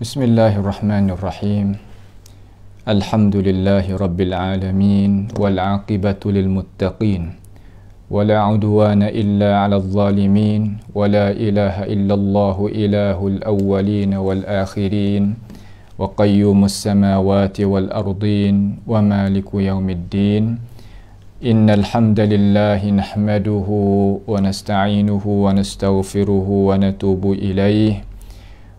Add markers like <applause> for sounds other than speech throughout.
بسم الله الرحمن الرحيم الحمد لله رب العالمين والعاقبة للمتقين ولا عدوان إلا على الظالمين ولا إله إلا الله إله الأولين والآخرين وقيوم السماوات والأرضين ومالك يوم الدين إن الحمد لله نحمده ونستعينه ونستغفره ونتوب إليه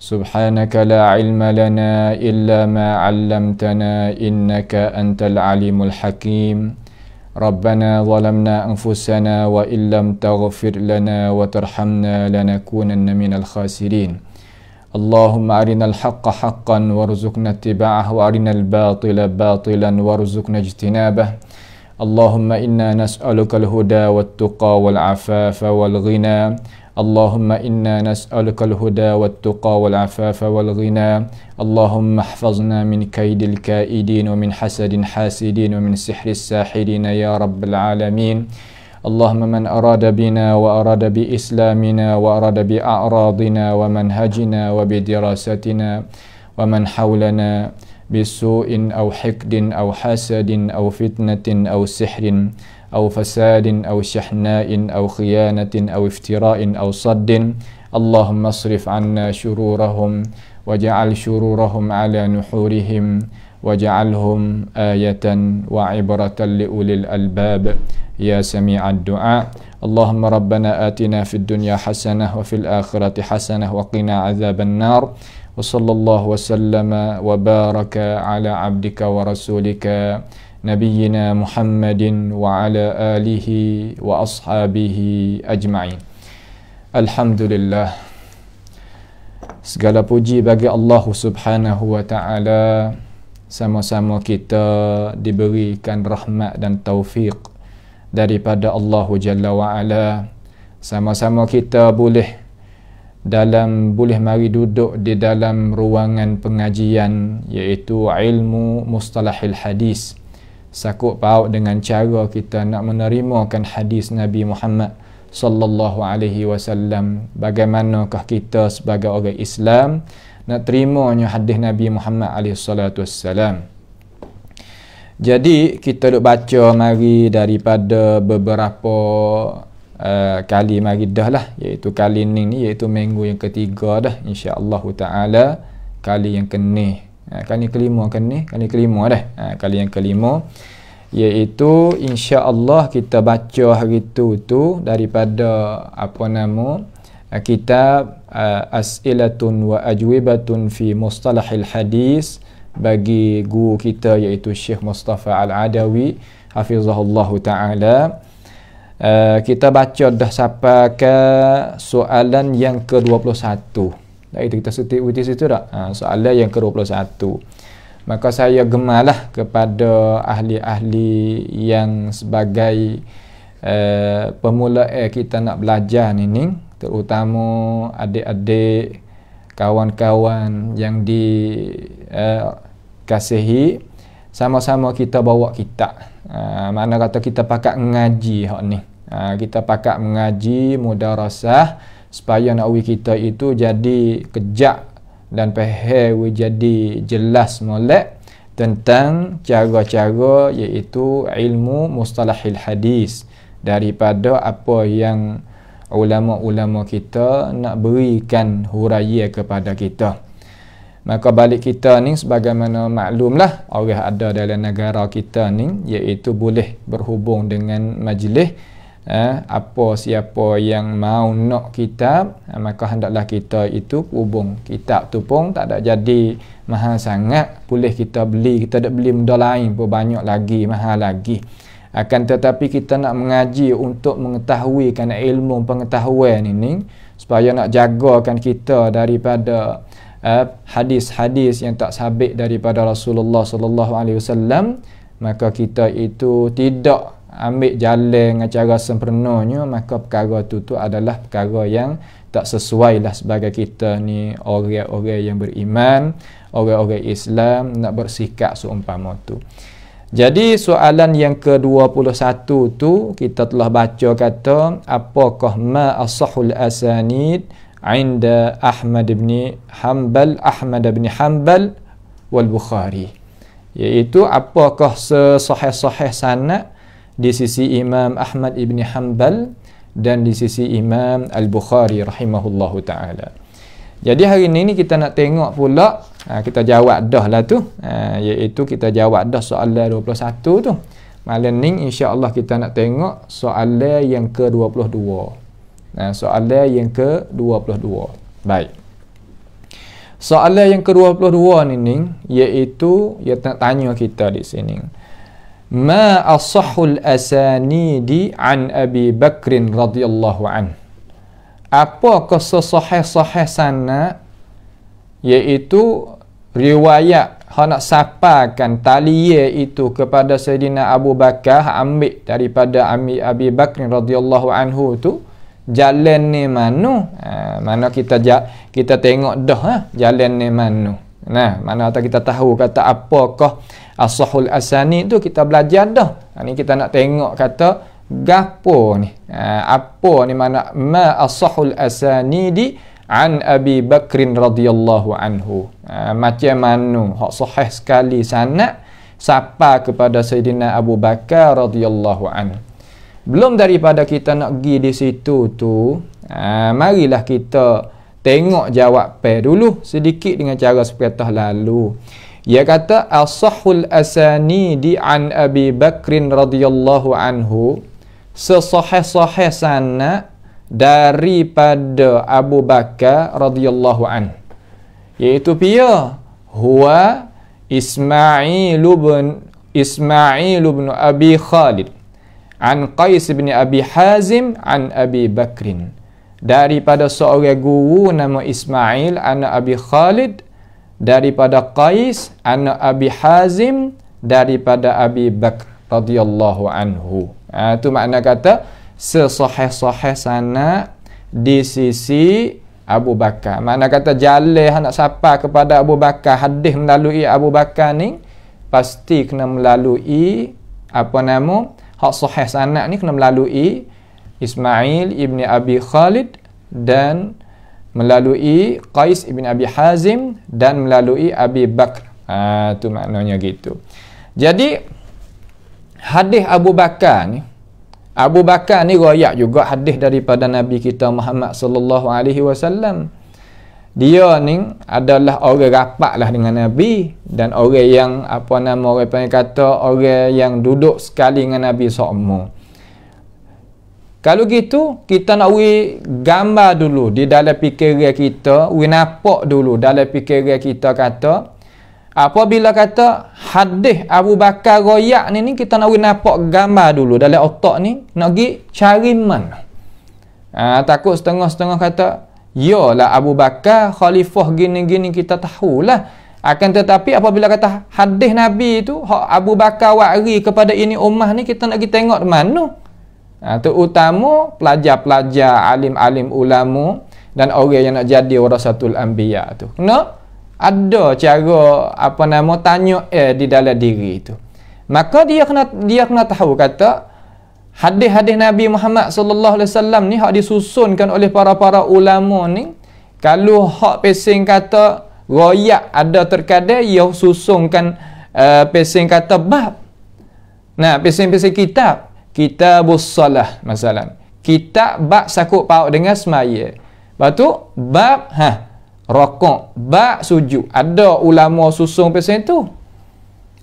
سبحانك لا علم لنا إلا ما علمتنا إنك أنت العليم الحكيم ربنا ظلمنا أنفسنا وإن لم تغفر لنا وترحمنا لنكونن من الخاسرين اللهم أرنا الحق حقا وارزقنا اتباعه وأرنا الباطل باطلا وارزقنا اجتنابه اللهم إنا نسألك الهدى والتقى والعفاف والغنى اللهم إنا نسألك الهدى والتقى والعفاف والغنى اللهم احفظنا من كيد الكائدين ومن حسد حاسدين ومن سحر الساحرين يا رب العالمين اللهم من أراد بنا وأراد بإسلامنا وأراد بأعراضنا ومنهجنا وبدراستنا ومن حولنا بسوء أو حقد أو حسد أو فتنة أو سحر أو فساد أو شحناء أو خيانة أو افتراء أو صد اللهم اصرف عنا شرورهم واجعل شرورهم على نحورهم واجعلهم آية وعبرة لأولي الألباب يا سميع الدعاء اللهم ربنا آتنا في الدنيا حسنة وفي الآخرة حسنة وقنا عذاب النار وصلى الله وسلم وبارك على عبدك ورسولك نبينا محمد وعلى آله wa أجمعين الحمد Alhamdulillah. segala puji bagi Allah subhanahu wa ta'ala sama-sama kita diberikan rahmat dan taufiq daripada Allah Jalla wa Ala sama-sama kita boleh dalam boleh mari duduk di dalam ruangan pengajian iaitu ilmu mustalahil hadis sakut paut dengan cara kita nak menerimakan hadis Nabi Muhammad sallallahu alaihi wasallam bagaimanakah kita sebagai orang Islam nak terimanya hadis Nabi Muhammad alaihi salatu wasallam jadi kita duk baca mari daripada beberapa uh, kali mari dah lah iaitu kali ning ni iaitu minggu yang ketiga dah insyaallah taala kali yang kenih ha, kali kelima kan ni kali kelima dah ha, kali yang kelima iaitu insya Allah kita baca hari itu tu daripada apa nama ha, kitab uh, as'ilatun wa ajwibatun fi mustalahil hadis bagi guru kita iaitu Syekh Mustafa Al-Adawi hafizahullahu ta'ala uh, kita baca dah sampai ke soalan yang ke-21 uh, dan itu kita setiap witi situ tak? Ha, soalan yang ke-21. Maka saya gemalah kepada ahli-ahli yang sebagai uh, pemula eh, kita nak belajar ni, ni terutama adik-adik kawan-kawan yang di uh, sama-sama kita bawa kita uh, ha, mana kata kita pakat mengaji, hak ni uh, kita pakat mengaji mudarasah rasah supaya nak nawi kita itu jadi kejak dan pehe jadi jelas molek tentang cara-cara iaitu ilmu mustalahil hadis daripada apa yang ulama-ulama kita nak berikan huraya kepada kita maka balik kita ni sebagaimana maklumlah orang ada dalam negara kita ni iaitu boleh berhubung dengan majlis eh, apa siapa yang mau nak kitab eh, maka hendaklah kita itu hubung kitab tu pun tak ada jadi mahal sangat boleh kita beli kita tak beli benda lain pun banyak lagi mahal lagi akan tetapi kita nak mengaji untuk mengetahui kan ilmu pengetahuan ini supaya nak jagakan kita daripada eh, hadis-hadis yang tak sabit daripada Rasulullah sallallahu alaihi wasallam maka kita itu tidak ambil jalan dengan cara sempurnanya maka perkara tu tu adalah perkara yang tak sesuai lah sebagai kita ni orang-orang yang beriman orang-orang Islam nak bersikap seumpama tu jadi soalan yang ke-21 tu kita telah baca kata apakah ma asahul asanid inda Ahmad bin Hanbal Ahmad bin Hanbal wal Bukhari iaitu apakah sesahih-sahih sanad di sisi Imam Ahmad ibn Hanbal dan di sisi Imam Al-Bukhari rahimahullahu taala. Jadi hari ini ni kita nak tengok pula ha, kita jawab dah lah tu ha, iaitu kita jawab dah soalan 21 tu. Malam ni insya-Allah kita nak tengok soalan yang ke-22. Nah, ha, soalan yang ke-22. Baik. Soalan yang ke-22 ni ni iaitu dia nak tanya kita di sini. ما أصح الأسانيد عن أبي بكر رضي الله عنه apa kesa sahih-sahih sana iaitu riwayat Ha nak sapakan taliye itu kepada Sayyidina Abu Bakar ambil daripada Ami Abi Bakr radhiyallahu anhu tu jalan ni mana? Ha, mana kita ja, kita tengok dah ha? jalan ni mana? Nah, mana atau kita tahu kata apakah asahul Asani tu kita belajar dah. Ha ni kita nak tengok kata gapo ni. Ha, apa ni mana ma asahul di an Abi Bakrin radhiyallahu anhu. Ha, macam mana hak sahih sekali sanad Sapa kepada Sayyidina Abu Bakar radhiyallahu anhu. Belum daripada kita nak pergi di situ tu, ha, marilah kita tengok jawab jawapan dulu sedikit dengan cara sepatah lalu. Ia kata asahul asani di an Abi Bakrin radhiyallahu anhu sesahih sahih sana daripada Abu Bakar radhiyallahu an. Yaitu pia hua Ismail bin Ismail bin Abi Khalid an Qais bin Abi Hazim an Abi Bakrin daripada seorang guru nama Ismail anak Abi Khalid daripada Qais anak Abi Hazim daripada Abi Bakr radhiyallahu anhu. Ha, itu makna kata sesahih-sahih sana di sisi Abu Bakar. Makna kata jalan nak sapa kepada Abu Bakar hadis melalui Abu Bakar ni pasti kena melalui apa nama hak sahih sanad ni kena melalui Ismail ibni Abi Khalid dan melalui Qais ibn Abi Hazim dan melalui Abi Bakr. Ha, tu maknanya gitu. Jadi hadis Abu Bakar ni Abu Bakar ni royak juga hadis daripada Nabi kita Muhammad sallallahu alaihi wasallam. Dia ni adalah orang rapat lah dengan Nabi dan orang yang apa nama orang panggil kata orang yang duduk sekali dengan Nabi seumur. So kalau gitu, kita nak we gambar dulu di dalam fikiran kita, we nampak dulu dalam fikiran kita kata, apabila kata hadis Abu Bakar Royak ni, ni kita nak we nampak gambar dulu dalam otak ni, nak pergi cari mana. Ha, takut setengah-setengah kata, yalah Abu Bakar, khalifah gini-gini kita tahulah. Akan tetapi apabila kata hadis Nabi tu, Abu Bakar wa'ri kepada ini ummah ni, kita nak pergi tengok mana. Ha, terutama pelajar-pelajar, alim-alim ulama dan orang yang nak jadi warasatul anbiya tu. Kena ada cara apa nama tanya eh, di dalam diri itu. Maka dia kena dia kena tahu kata hadis-hadis Nabi Muhammad sallallahu alaihi wasallam ni hak disusunkan oleh para-para ulama ni kalau hak pesing kata royak ada terkadang ia susunkan uh, pesing kata bab. Nah, pesing-pesing kitab kitabus solah masalan kitab bab sakut pau dengan semaya lepas tu bab ha rokok bab sujud ada ulama susung pasal tu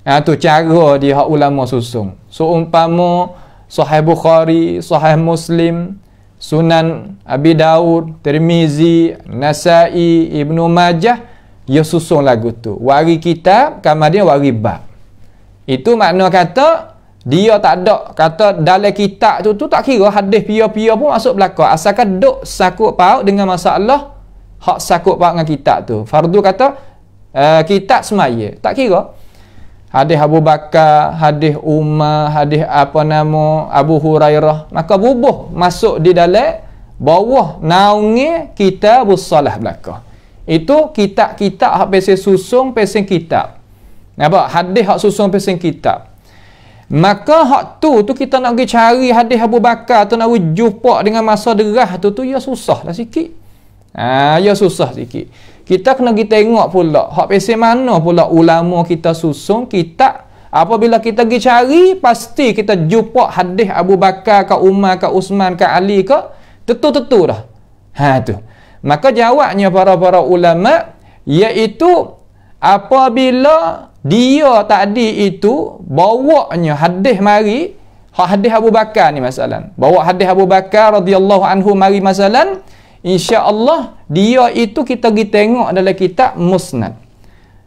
ha tu cara dia hak ulama susung so umpama sahih bukhari sahih muslim sunan abi daud tirmizi nasai ibnu majah dia susung lagu tu wari kitab kamadian wari bab itu makna kata dia tak ada kata dalam kitab tu tu tak kira hadis pia-pia pun masuk belakang asalkan duk sakut paut dengan masalah hak sakut paut dengan kitab tu fardu kata uh, kitab semaya tak kira hadis Abu Bakar hadis Umar hadis apa nama Abu Hurairah maka bubuh masuk di dalam bawah naungi kita bersalah belakang itu kitab-kitab hak pesen susung pesen kitab nampak hadis hak susung pesen kitab Maka hak tu tu kita nak pergi cari hadis Abu Bakar tu nak jumpa dengan masa derah tu tu ya susah lah sikit. Ah ya susah sikit. Kita kena pergi tengok pula hak pesan mana pula ulama kita susun kita apabila kita pergi cari pasti kita jumpa hadis Abu Bakar ke Umar ke Uthman ke Ali ke tentu-tentu dah. Ha tu. Maka jawabnya para-para ulama iaitu apabila dia tadi itu bawanya hadis mari hadis Abu Bakar ni masalan bawa hadis Abu Bakar radhiyallahu anhu mari masalan insya Allah dia itu kita pergi tengok dalam kitab musnad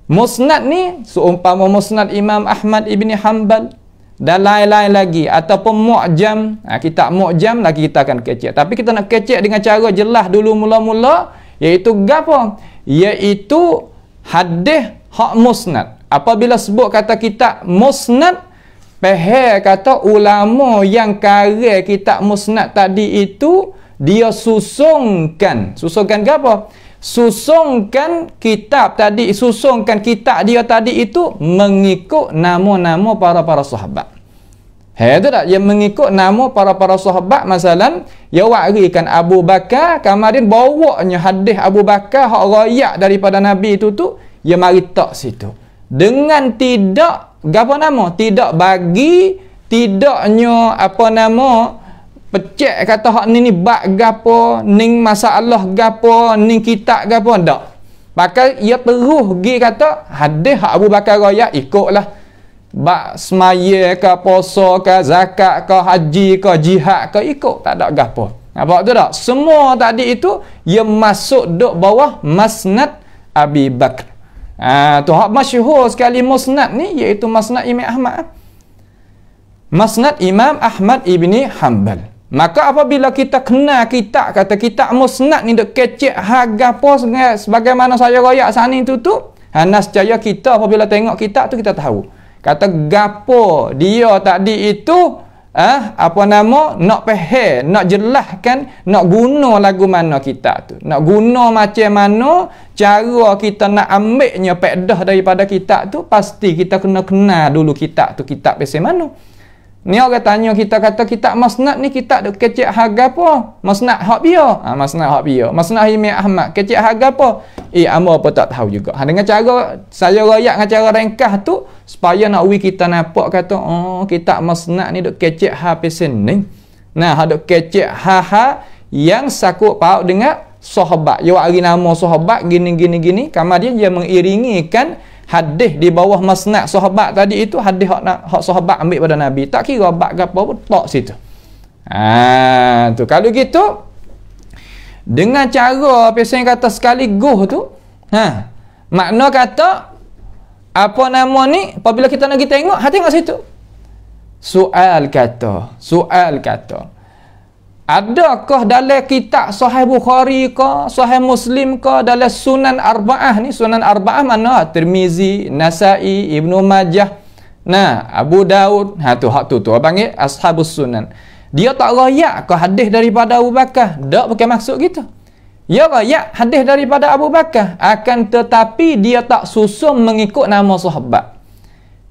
musnad ni seumpama musnad Imam Ahmad ibni Hanbal dan lain-lain lagi ataupun mu'jam ha, kita mu'jam lagi kita akan kecek tapi kita nak kecek dengan cara jelas dulu mula-mula iaitu gapo iaitu hadis hak musnad apabila sebut kata kitab musnad pehe kata ulama yang karya kitab musnad tadi itu dia susungkan susungkan ke apa? susungkan kitab tadi susungkan kitab dia tadi itu mengikut nama-nama para-para sahabat Hei tu tak dia mengikut nama para-para sahabat masalan dia warikan Abu Bakar kemarin bawanya hadis Abu Bakar hak rakyat daripada Nabi itu tu dia mari situ dengan tidak apa nama tidak bagi tidaknya apa nama pecek kata hak ni ni bab gapo ning masalah gapo ning kitab gapo ndak maka ia terus gi kata hadis hak Abu Bakar Raya ikutlah bab semaya ke puasa ke zakat ke haji ke jihad ke ikut tak ada gapo apa tu tak semua tadi itu ia masuk dok bawah masnad Abi Bakar Ha, tu hak masyhur sekali musnad ni iaitu masnad Imam Ahmad. Masnad Imam Ahmad ibni Hanbal. Maka apabila kita kena kitab kata kitab musnad ni dok kecek harga pos sebagaimana saya royak sana itu tu, ha nascaya kita apabila tengok kitab tu kita tahu. Kata gapo dia tadi itu Ah, ha? apa nama nak pehe, nak jelaskan, nak guna lagu mana kita tu. Nak guna macam mana cara kita nak ambilnya pedah daripada kita tu, pasti kita kena kenal dulu kita tu, kitab pesan mana. Ni orang tanya kita kata kitab masnad ni kita dok kecik harga apa? Masnad hak bia. Ah ha, masnad hak bia. Masnad Imam Ahmad kecik harga apa? Eh amo apa tak tahu juga. Ha, dengan cara saya royak dengan cara ringkas tu supaya nak ui kita nampak kata oh kitab masnad ni dok kecik ha pesen ni. Nah ha dok kecek ha ha yang sakut paut dengan sahabat. Yo hari nama sahabat gini gini gini kamar dia dia kan hadis di bawah masnad sahabat tadi itu hadis hak nak hak sahabat ambil pada nabi tak kira bab ke apa pun tak situ ah tu kalau gitu dengan cara pesan kata sekali goh tu ha makna kata apa nama ni apabila kita nak pergi tengok hati tengok situ soal kata soal kata Adakah dalam kitab Sahih Bukhari ke, Sahih Muslim ke, dalam Sunan Arba'ah ni, Sunan Arba'ah mana? Tirmizi, Nasai, Ibnu Majah, Nah, Abu Daud, ha tu hak tu tu panggil Ashabus Sunan. Dia tak royak ke hadis daripada Abu Bakar? Tak pakai maksud kita. Ya royak hadis daripada Abu Bakar, akan tetapi dia tak susun mengikut nama sahabat.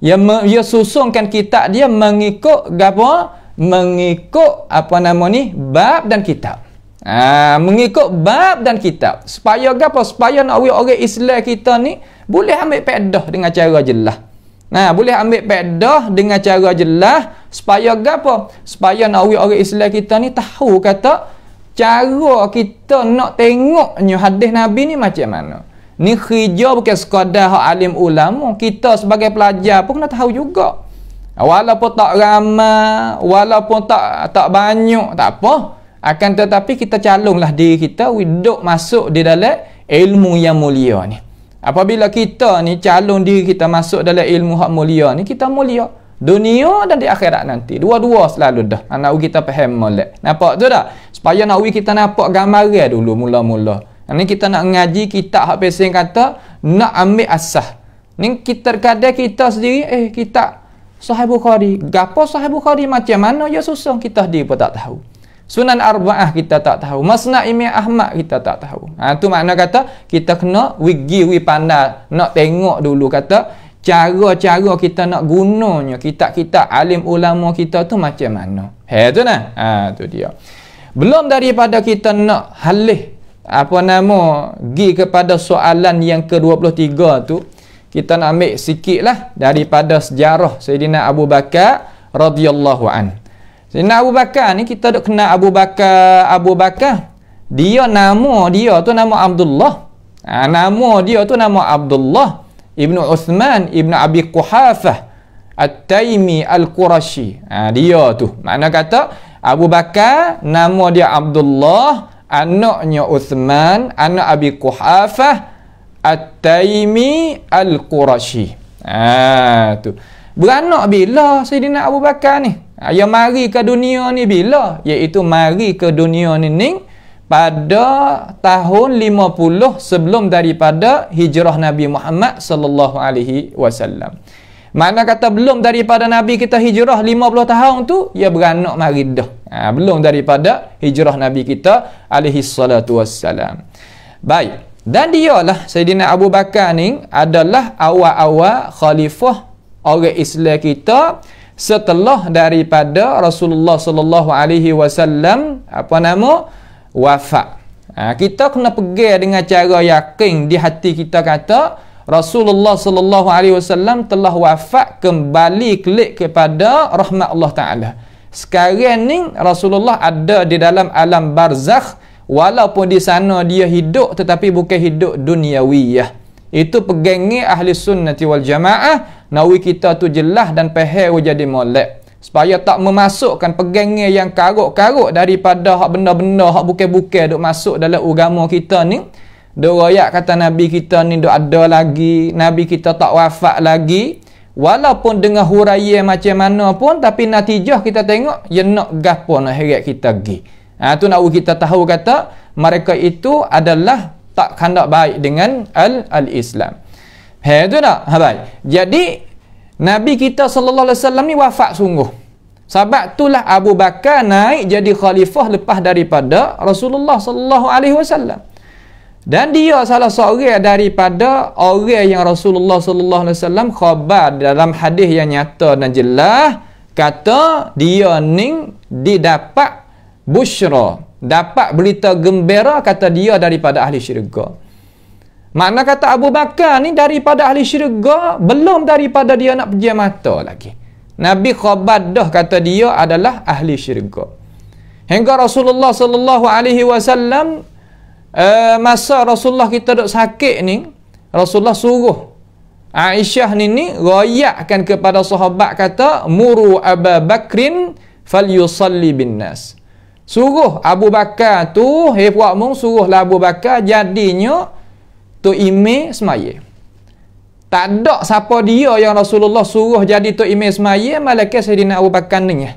Ya, dia ya susunkan kitab dia mengikut gapo? mengikut apa nama ni bab dan kitab ha, mengikut bab dan kitab supaya apa supaya nak wui orang Islam kita ni boleh ambil pedah dengan cara jelas Nah, ha, boleh ambil pedah dengan cara jelas supaya apa? Supaya nawi orang Islam kita ni tahu kata cara kita nak tengok ni hadis Nabi ni macam mana. Ni khijab bukan sekadar alim ulama, kita sebagai pelajar pun kena tahu juga. Walaupun tak ramai, walaupun tak tak banyak, tak apa. Akan tetapi kita calonglah diri kita duduk masuk di dalam ilmu yang mulia ni. Apabila kita ni calon diri kita masuk dalam ilmu hak mulia ni, kita mulia. Dunia dan di akhirat nanti. Dua-dua selalu dah. Nak kita paham molek. Nampak tu tak? Supaya nak ui kita nampak gambaran dulu mula-mula. Ini kita nak ngaji kitab hak pesen kata, nak ambil asah. Ini kita kadang kita sendiri, eh kita Sahih Bukhari. Gapo Sahih Bukhari macam mana Ya susun kita dia pun tak tahu. Sunan Arba'ah kita tak tahu. Masnad Imam Ahmad kita tak tahu. Ha tu makna kata kita kena wigi wi pandai nak tengok dulu kata cara-cara kita nak gunanya kitab-kitab alim ulama kita tu macam mana. Ha tu nah. Ha tu dia. Belum daripada kita nak halih apa nama pergi kepada soalan yang ke-23 tu kita nak ambil sikit lah daripada sejarah Sayyidina Abu Bakar radhiyallahu an. Sayyidina Abu Bakar ni kita dok kenal Abu Bakar Abu Bakar dia nama dia tu nama Abdullah. Ha, nama dia tu nama Abdullah Ibnu Uthman Ibnu Abi Quhafah At-Taimi Al-Qurashi. Ha, dia tu. Makna kata Abu Bakar nama dia Abdullah anaknya Uthman anak Abi Quhafah At-Taimi Al-Qurashi. Ha tu. Beranak bila Sayyidina Abu Bakar ni? Ya mari ke dunia ni bila? Iaitu mari ke dunia ni ni pada tahun 50 sebelum daripada hijrah Nabi Muhammad sallallahu alaihi wasallam. Mana kata belum daripada Nabi kita hijrah 50 tahun tu, ia beranak mari dah. Ha, belum daripada hijrah Nabi kita alaihi salatu wassalam. Baik. Dan dia lah, Sayyidina Abu Bakar ni adalah awal-awal khalifah orang Islam kita setelah daripada Rasulullah sallallahu alaihi wasallam apa nama wafat. Ha, kita kena pergi dengan cara yakin di hati kita kata Rasulullah sallallahu alaihi wasallam telah wafat kembali klik kepada rahmat Allah taala. Sekarang ni Rasulullah ada di dalam alam barzakh walaupun di sana dia hidup tetapi bukan hidup duniawi ya. Itu pegangi ahli sunnati wal jamaah, nawi kita tu jelah dan pehel jadi molek. Supaya tak memasukkan pegangi yang karuk-karuk daripada hak benda-benda hak bukan-bukan duk masuk dalam agama kita ni. Dia royak kata Nabi kita ni duk ada lagi, Nabi kita tak wafat lagi. Walaupun dengan huraian macam mana pun, tapi natijah kita tengok, ia ya nak gapa nak heret kita pergi. Ha, tu nak kita tahu kata mereka itu adalah tak kandak baik dengan al al Islam. Ha tu nak, ha baik. Jadi Nabi kita sallallahu alaihi wasallam ni wafat sungguh. Sebab itulah Abu Bakar naik jadi khalifah lepas daripada Rasulullah sallallahu alaihi wasallam. Dan dia salah seorang daripada orang yang Rasulullah sallallahu alaihi wasallam khabar dalam hadis yang nyata dan jelas kata dia ning didapat Bushra. Dapat berita gembira kata dia daripada ahli syurga. Makna kata Abu Bakar ni daripada ahli syurga belum daripada dia nak pejam mata lagi. Nabi khabar dah kata dia adalah ahli syurga. Hingga Rasulullah sallallahu alaihi wasallam eh, masa Rasulullah kita dok sakit ni, Rasulullah suruh Aisyah ni ni rayakkan kepada sahabat kata muru Abu Bakrin falyusalli bin nas. Suruh Abu Bakar tu, eh puak mung suruhlah Abu Bakar jadinya tu ime semaya. Tak ada siapa dia yang Rasulullah suruh jadi tu ime semaya, malaikat Sayyidina Abu Bakar ni.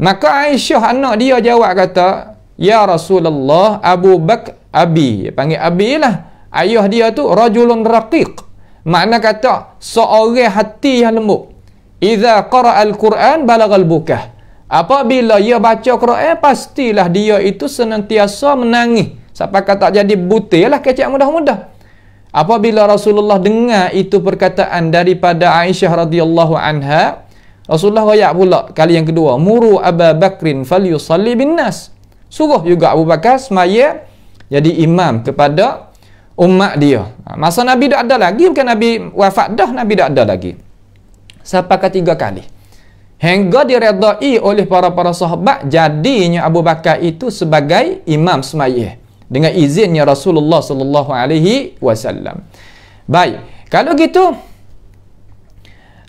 Maka Aisyah anak dia jawab kata, Ya Rasulullah Abu Bak Abi, panggil Abi lah. Ayah dia tu rajulun raqiq. Makna kata seorang hati yang lembut. Iza qara al-Quran balagal al-bukah. Apabila ia baca Quran, eh, pastilah dia itu senantiasa menangis. Sampai kata jadi butir lah kecil mudah-mudah. Apabila Rasulullah dengar itu perkataan daripada Aisyah radhiyallahu anha, Rasulullah raya pula kali yang kedua, Muru abu Bakrin fal yusalli bin nas. Suruh juga Abu Bakar semaya jadi imam kepada umat dia. Masa Nabi dah ada lagi, bukan Nabi wafat dah, Nabi dah ada lagi. Sampai tiga kali. Hingga diredai oleh para-para sahabat jadinya Abu Bakar itu sebagai imam semayih dengan izinnya Rasulullah sallallahu alaihi wasallam. Baik, kalau gitu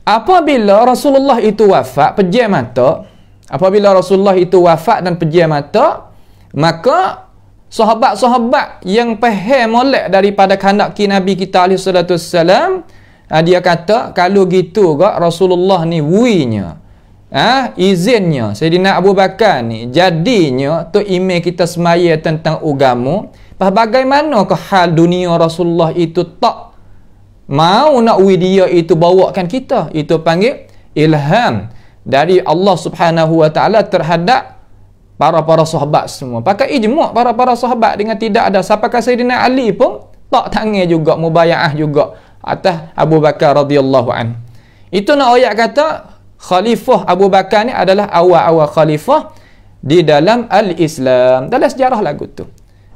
apabila Rasulullah itu wafat pejam mata, apabila Rasulullah itu wafat dan pejam mata, maka sahabat-sahabat yang pehe molek daripada kanak Nabi kita alaihi wasallam ah, dia kata kalau gitu gak Rasulullah ni wuinya. Ah ha? izinnya Saidina Abu Bakar ni jadinya tu ime kita semaya tentang ugamu, pas bagaimana ke hal dunia Rasulullah itu tak mau nak wi dia itu bawakan kita itu panggil ilham dari Allah Subhanahu wa taala terhadap para-para sahabat semua. Pakai ijmak para-para sahabat dengan tidak ada siapa kata Saidina Ali pun tak tangih juga mubayaah juga atas Abu Bakar radhiyallahu an. Itu nak ayat kata khalifah Abu Bakar ni adalah awal-awal khalifah di dalam al-Islam. Dalam sejarah lagu tu.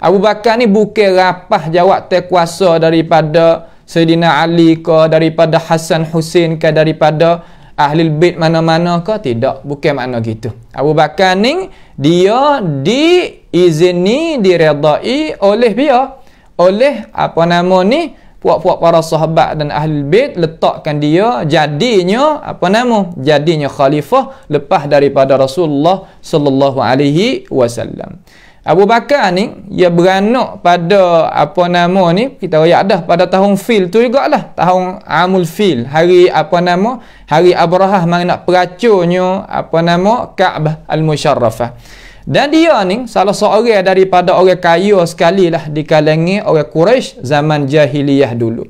Abu Bakar ni bukan rapah jawab terkuasa daripada Sayyidina Ali ke daripada Hasan Hussein ke daripada ahli bait mana-mana ke tidak bukan makna gitu. Abu Bakar ni dia diizini diredai oleh dia oleh apa nama ni puak-puak para sahabat dan ahli bait letakkan dia jadinya apa nama jadinya khalifah lepas daripada Rasulullah sallallahu alaihi wasallam Abu Bakar ni ia beranak pada apa nama ni kita royak dah pada tahun fil tu jugalah tahun amul fil hari apa nama hari Abrahah mang nak peracunya apa nama Kaabah al-Musharrafah dan dia ni salah seorang daripada orang kaya sekali lah di kalangan orang Quraisy zaman jahiliyah dulu.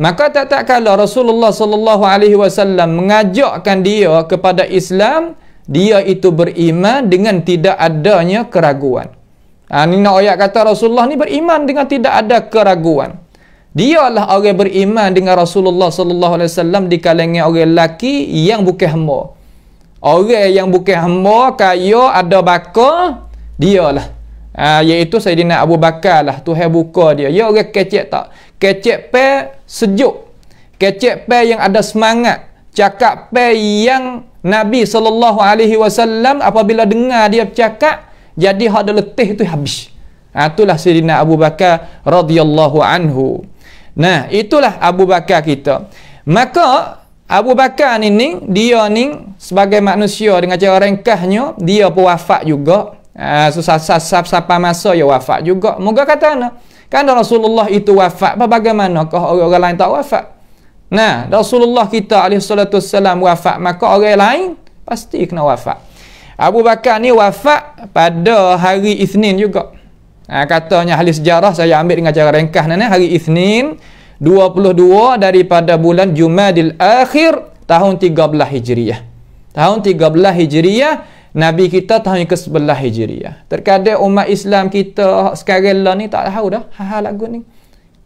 Maka tak tak kala Rasulullah sallallahu alaihi wasallam mengajakkan dia kepada Islam, dia itu beriman dengan tidak adanya keraguan. Ha, ini nak ayat kata Rasulullah ni beriman dengan tidak ada keraguan. Dia lah orang beriman dengan Rasulullah sallallahu alaihi wasallam di kalangan orang lelaki yang bukan hamba orang yang bukan hamba kaya ada bakal dialah ha, iaitu Sayyidina Abu Bakar lah tu Tuhan buka dia ya orang kecek tak kecek pe sejuk kecek pe yang ada semangat cakap pe yang Nabi sallallahu alaihi wasallam apabila dengar dia cakap, jadi hak letih tu habis. Ha, itulah Sayyidina Abu Bakar radhiyallahu anhu. Nah, itulah Abu Bakar kita. Maka Abu Bakar ni ni dia ni sebagai manusia dengan cara ringkasnya dia pun wafat juga. Ah uh, susah sap sap sapa masa ya wafat juga. Moga kata ana. Kan Rasulullah itu wafat apa bagaimanakah orang, orang lain tak wafat? Nah, Rasulullah kita alaihi salatu wafat maka orang lain pasti kena wafat. Abu Bakar ni wafat pada hari Isnin juga. Ha, katanya ahli sejarah saya ambil dengan cara ringkas ni hari Isnin 22 daripada bulan Jumadil Akhir tahun 13 Hijriah. Tahun 13 Hijriah Nabi kita tahun ke-11 Hijriah. Terkadang umat Islam kita sekarang lah ni tak tahu dah hal-hal lagu ni.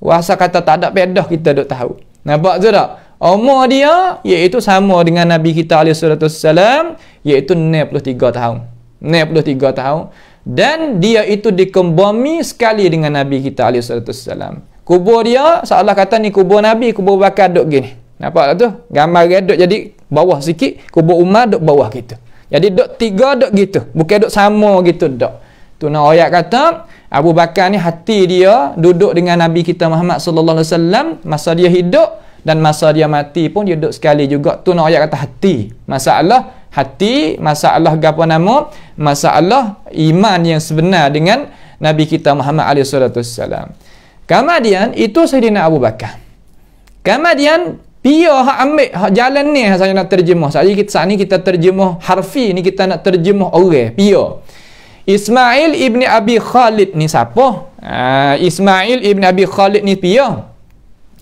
Wasa kata tak ada bedah kita dok tahu. Nampak tu tak? Umur dia iaitu sama dengan Nabi kita alaihissalam iaitu 93 tahun. 93 tahun dan dia itu dikembomi sekali dengan Nabi kita alaihissalam kubur dia seolah kata ni kubur Nabi kubur bakar duduk gini nampak tak tu gambar dia duduk jadi bawah sikit kubur Umar duduk bawah gitu jadi duduk tiga duduk gitu bukan duduk sama gitu duduk tu nak ayat kata Abu Bakar ni hati dia duduk dengan Nabi kita Muhammad sallallahu alaihi wasallam masa dia hidup dan masa dia mati pun dia duduk sekali juga tu nak ayat kata hati masalah hati masalah gapo nama masalah iman yang sebenar dengan Nabi kita Muhammad alaihi wasallam Kemudian itu Sayyidina Abu Bakar. Kemudian dia hak ambil hak jalan ni hak saya nak terjemah. Saya kita sini kita terjemah harfi ni kita nak terjemah orang. Okay, dia Ismail ibni Abi Khalid ni siapa? Uh, Ismail ibni Abi Khalid ni dia.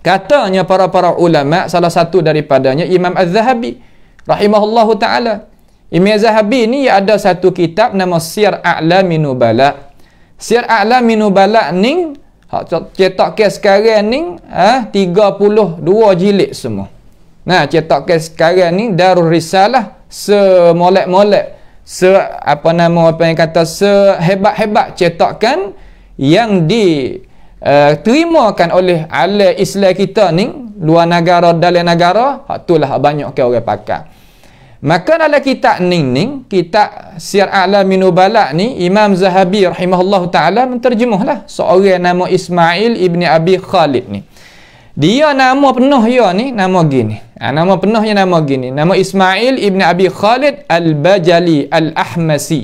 Katanya para-para ulama salah satu daripadanya Imam Az-Zahabi rahimahullahu taala. Imam Az-Zahabi ni ada satu kitab nama Sir A'lamin Nubala. Sir A'lamin Nubala ning Hak cetak kes sekarang ni eh ha, 32 jilid semua. Nah, ha, cetak kes sekarang ni Darul Risalah semolek-molek se apa nama apa yang kata sehebat-hebat cetakan yang di uh, oleh alai Islam kita ni luar negara dalam negara hak tulah banyak ke orang pakai. Maka dalam kitab Ning-Ning, kitab Sir A'la Minubalak ni, Imam Zahabi rahimahullah ta'ala menterjemuhlah seorang nama Ismail ibni Abi Khalid ni. Dia nama penuh dia ni, nama gini. Ha, nama penuhnya nama gini. Nama Ismail ibni Abi Khalid Al-Bajali Al-Ahmasi.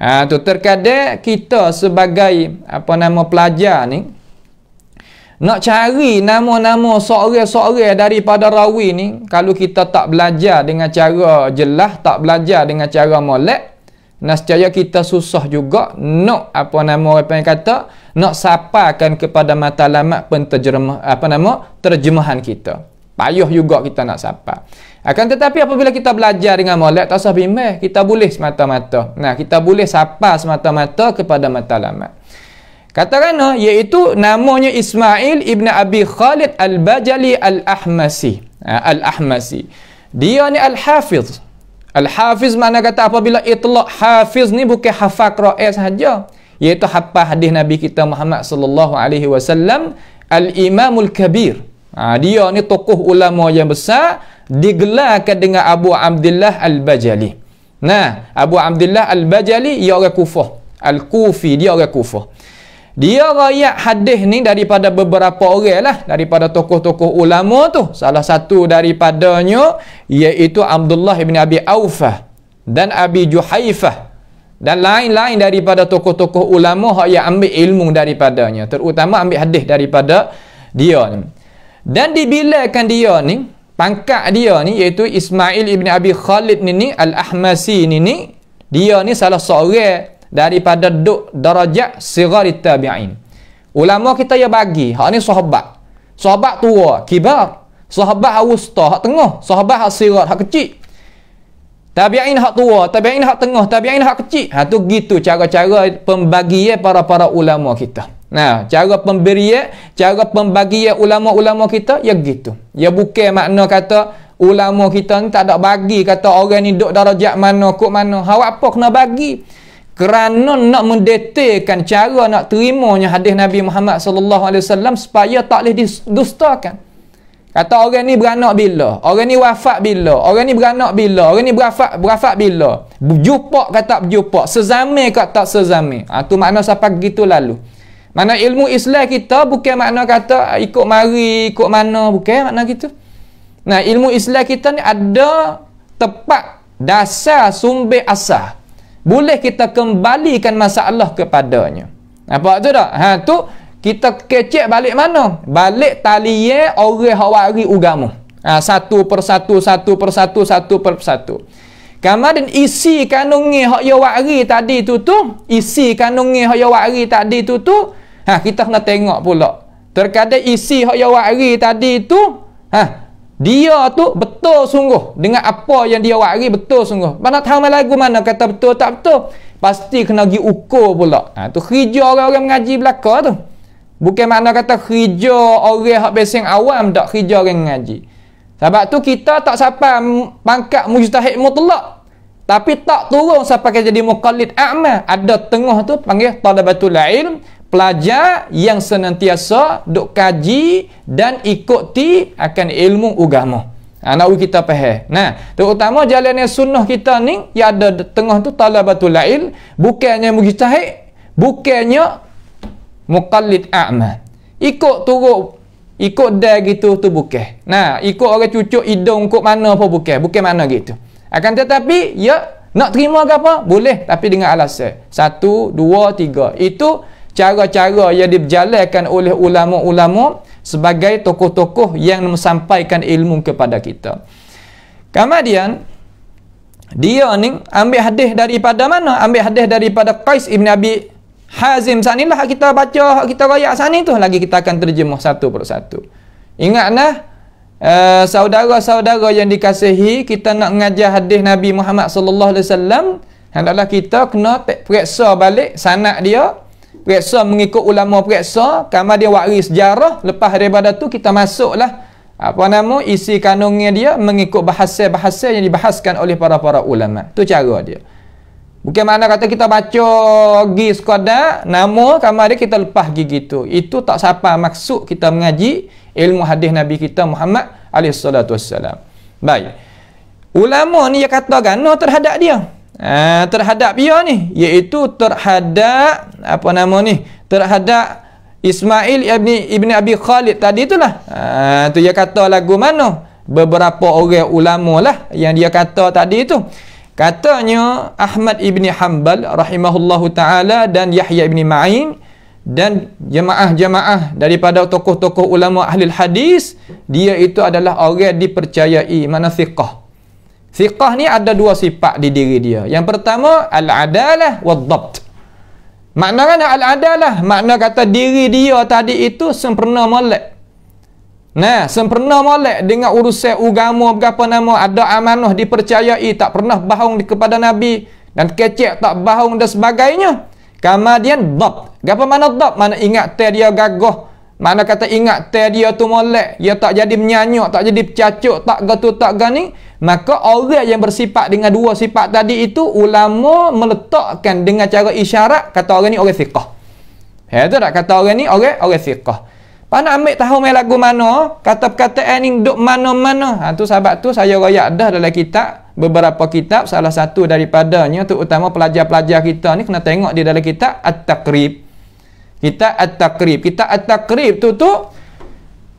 Ha, tu terkadang kita sebagai apa nama pelajar ni, nak cari nama-nama seorang-seorang daripada rawi ni, kalau kita tak belajar dengan cara jelah tak belajar dengan cara molek, nascaya kita susah juga nak apa nama orang yang kata, nak sapakan kepada matlamat penterjemah apa nama terjemahan kita. Payah juga kita nak sapa. Akan tetapi apabila kita belajar dengan molek tak usah kita boleh semata-mata. Nah, kita boleh sapa semata-mata kepada matlamat. Kata kerana ha, iaitu namanya Ismail Ibn Abi Khalid Al-Bajali Al-Ahmasi. Ha, Al-Ahmasi. Dia ni Al-Hafiz. Al-Hafiz mana kata apabila itlak Hafiz ni bukan hafak ra'i sahaja. Iaitu hafah hadis Nabi kita Muhammad sallallahu alaihi wasallam Al-Imamul Kabir. Ha, dia ni tokoh ulama yang besar digelarkan dengan Abu Abdullah Al-Bajali. Nah, Abu Abdullah Al-Bajali ia orang Kufah. Al-Kufi dia orang Kufah. Dia rakyat hadis ni daripada beberapa orang lah. Daripada tokoh-tokoh ulama tu. Salah satu daripadanya iaitu Abdullah ibn Abi Aufah dan Abi Juhaifah. Dan lain-lain daripada tokoh-tokoh ulama yang ambil ilmu daripadanya. Terutama ambil hadis daripada dia ni. Dan dibilangkan dia ni, pangkat dia ni iaitu Ismail ibn Abi Khalid ni ni, Al-Ahmasi ni ni. Dia ni salah seorang daripada duk darajat sigari tabi'in. Ulama kita yang bagi, hak ni sahabat. Sahabat tua, kibar. Sahabat hak hak tengah. Sahabat hak sirat, hak kecil. Tabi'in hak tua, tabi'in hak tengah, tabi'in hak kecil. Ha tu gitu cara-cara pembagian para-para ulama kita. Nah, cara pemberian, cara pembagian ulama-ulama kita ya gitu. Ya bukan makna kata ulama kita ni tak ada bagi kata orang ni duk darajat mana, kok mana. Hawa apa kena bagi? kerana nak mendetailkan cara nak terimanya hadis Nabi Muhammad sallallahu alaihi wasallam supaya tak boleh didustakan. Kata orang ni beranak bila? Orang ni wafat bila? Orang ni beranak bila? Orang ni berafat berafat bila? Berjumpa ke tak berjumpa? Sezame ke tak sezame? Ha, tu makna siapa gitu lalu. Mana ilmu Islam kita bukan makna kata ikut mari, ikut mana, bukan makna gitu. Nah, ilmu Islam kita ni ada tepat dasar sumber asal boleh kita kembalikan masalah kepadanya. Apa tu tak? Ha, tu kita kecek balik mana? Balik taliye orang hawari ugamu. Ha, satu persatu, satu persatu, satu persatu. Kemudian isi kanungi hak ya wari tadi tu tu, isi kanungi hak ya wari tadi tu tu, ha, kita kena tengok pula. Terkadang isi hak ya wari tadi tu, ha, dia tu betul sungguh dengan apa yang dia wari betul sungguh mana tahu mana lagu mana kata betul tak betul pasti kena pergi ukur pula ha, tu hijau orang-orang mengaji belakang tu bukan mana kata hijau orang yang besing awam tak hijau orang mengaji sebab tu kita tak siapa pangkat mujtahid mutlak tapi tak turun sampai jadi muqallid amah ada tengah tu panggil talabatul ilm pelajar yang senantiasa duk kaji dan ikuti akan ilmu agama. Ha, nak kita faham. Nah, terutama jalannya sunnah kita ni yang ada tengah tu talabatul lail bukannya mujtahid, bukannya muqallid a'ma. Ikut turuk ikut dah gitu tu bukan. Nah, ikut orang cucuk hidung kok mana apa bukan, bukan mana gitu. Akan tetapi ya nak terima ke apa? Boleh tapi dengan alasan. Satu, dua, tiga. Itu cara-cara yang diberjalankan oleh ulama-ulama sebagai tokoh-tokoh yang menyampaikan ilmu kepada kita. Kemudian dia ni ambil hadis daripada mana? Ambil hadis daripada Qais ibn Abi Hazim sanilah kita baca, kita royak sana tu lagi kita akan terjemah satu per satu. Ingatlah uh, saudara-saudara yang dikasihi, kita nak mengajar hadis Nabi Muhammad sallallahu alaihi hendaklah kita kena periksa balik sanad dia, periksa mengikut ulama periksa kamar dia wakil sejarah lepas daripada tu kita masuklah apa nama isi kanungnya dia mengikut bahasa-bahasa yang dibahaskan oleh para-para ulama tu cara dia bukan mana kata kita baca gi sekadar nama kamar dia kita lepas gi gitu itu tak siapa maksud kita mengaji ilmu hadis Nabi kita Muhammad alaihissalatu wassalam baik ulama ni dia kata gana terhadap dia Eh, terhadap ia ni iaitu terhadap apa nama ni terhadap Ismail ibni ibni Abi Khalid tadi itulah ah tu dia kata lagu mana beberapa orang ulama lah yang dia kata tadi itu katanya Ahmad ibni Hanbal rahimahullahu taala dan Yahya ibni Ma'in dan jemaah-jemaah daripada tokoh-tokoh ulama ahli hadis dia itu adalah orang dipercayai mana manasikah Siqah ni ada dua sifat di diri dia. Yang pertama, al-adalah wal-dabt. Makna kan al-adalah? Makna kata diri dia tadi itu sempurna molek. Nah, sempurna molek dengan urusan agama berapa nama, ada amanah dipercayai, tak pernah bahung kepada Nabi, dan kecek tak bahung dan sebagainya. Kemudian, dabt. Gapa mana dabt? Mana ingat dia gagah, mana kata ingat teh dia tu molek, dia tak jadi menyanyuk, tak jadi pecacuk, tak gatu tak gani, maka orang yang bersifat dengan dua sifat tadi itu ulama meletakkan dengan cara isyarat kata orang ni orang siqah. Ya tu tak kata orang ni orang orang siqah. Pan ambil tahu mai lagu mana, kata kata ni duk mana-mana. Ha tu sahabat tu saya royak dah dalam kitab beberapa kitab salah satu daripadanya tu utama pelajar-pelajar kita ni kena tengok dia dalam kitab at-taqrib kita at-taqrib kita at-taqrib tu tu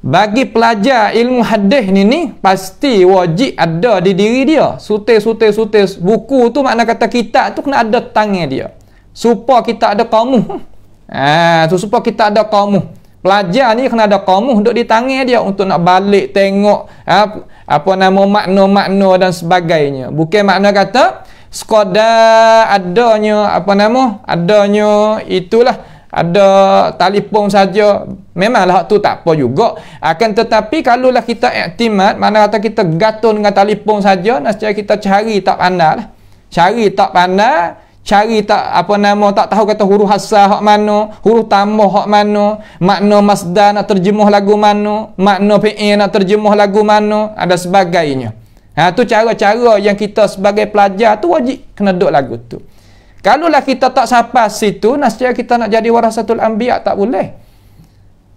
bagi pelajar ilmu hadis ni ni pasti wajib ada di diri dia sutil sutil sutil buku tu makna kata kitab tu kena ada tangan dia supaya kita ada kaumuh ha, tu supaya kita ada kaumuh pelajar ni kena ada kamu untuk ditangan dia untuk nak balik tengok ha, apa nama makna-makna dan sebagainya bukan makna kata sekadar adanya apa nama adanya itulah ada telefon saja memanglah tu tak apa juga akan tetapi kalaulah kita iktimat mana kata kita gantung dengan telefon saja nah secara kita cari tak pandai lah. cari tak pandai cari tak apa nama tak tahu kata huruf hasah hak mana huruf tamah hak mana makna masdar nak terjemuh lagu mana makna fi'il nak terjemuh lagu mana ada sebagainya ha tu cara-cara yang kita sebagai pelajar tu wajib kena duk lagu tu Kalaulah kita tak sapa situ, nasihat kita nak jadi warasatul anbiya tak boleh.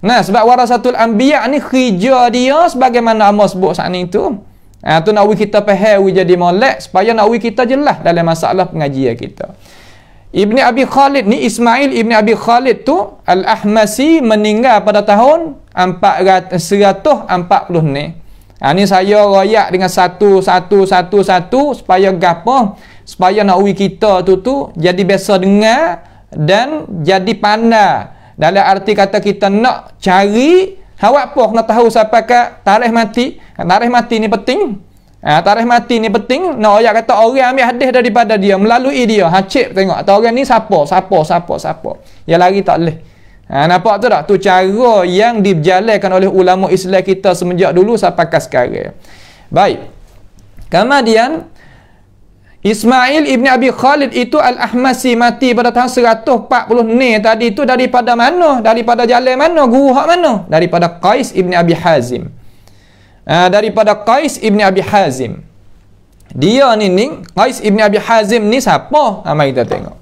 Nah, sebab warasatul anbiya ni kerja dia sebagaimana Allah sebut saat ni tu. Ha, tu nak kita faham, we jadi molek supaya nak kita jelas dalam masalah pengajian kita. Ibni Abi Khalid ni Ismail Ibni Abi Khalid tu Al-Ahmasi meninggal pada tahun 440 ni. Ha, ni saya royak dengan satu, satu, satu, satu supaya gapah supaya nawi kita tu tu jadi biasa dengar dan jadi pandai dalam arti kata kita nak cari awak apa nak tahu siapa ke tarikh mati tarikh mati ni penting ha, tarikh mati ni penting nak no, ayat kata orang ambil hadis daripada dia melalui dia ha cik tengok atau orang ni siapa siapa siapa siapa ya lari tak leh ha, nampak tu tak tu cara yang dijalankan oleh ulama Islam kita semenjak dulu sampai ke sekarang baik kemudian Ismail ibni Abi Khalid itu Al-Ahmasi mati pada tahun 140 ni tadi itu daripada mana? Daripada jalan mana? Guru hak mana? Daripada Qais ibni Abi Hazim. Uh, daripada Qais ibni Abi Hazim. Dia ni ni, Qais ibni Abi Hazim ni siapa? Nama ah, kita tengok.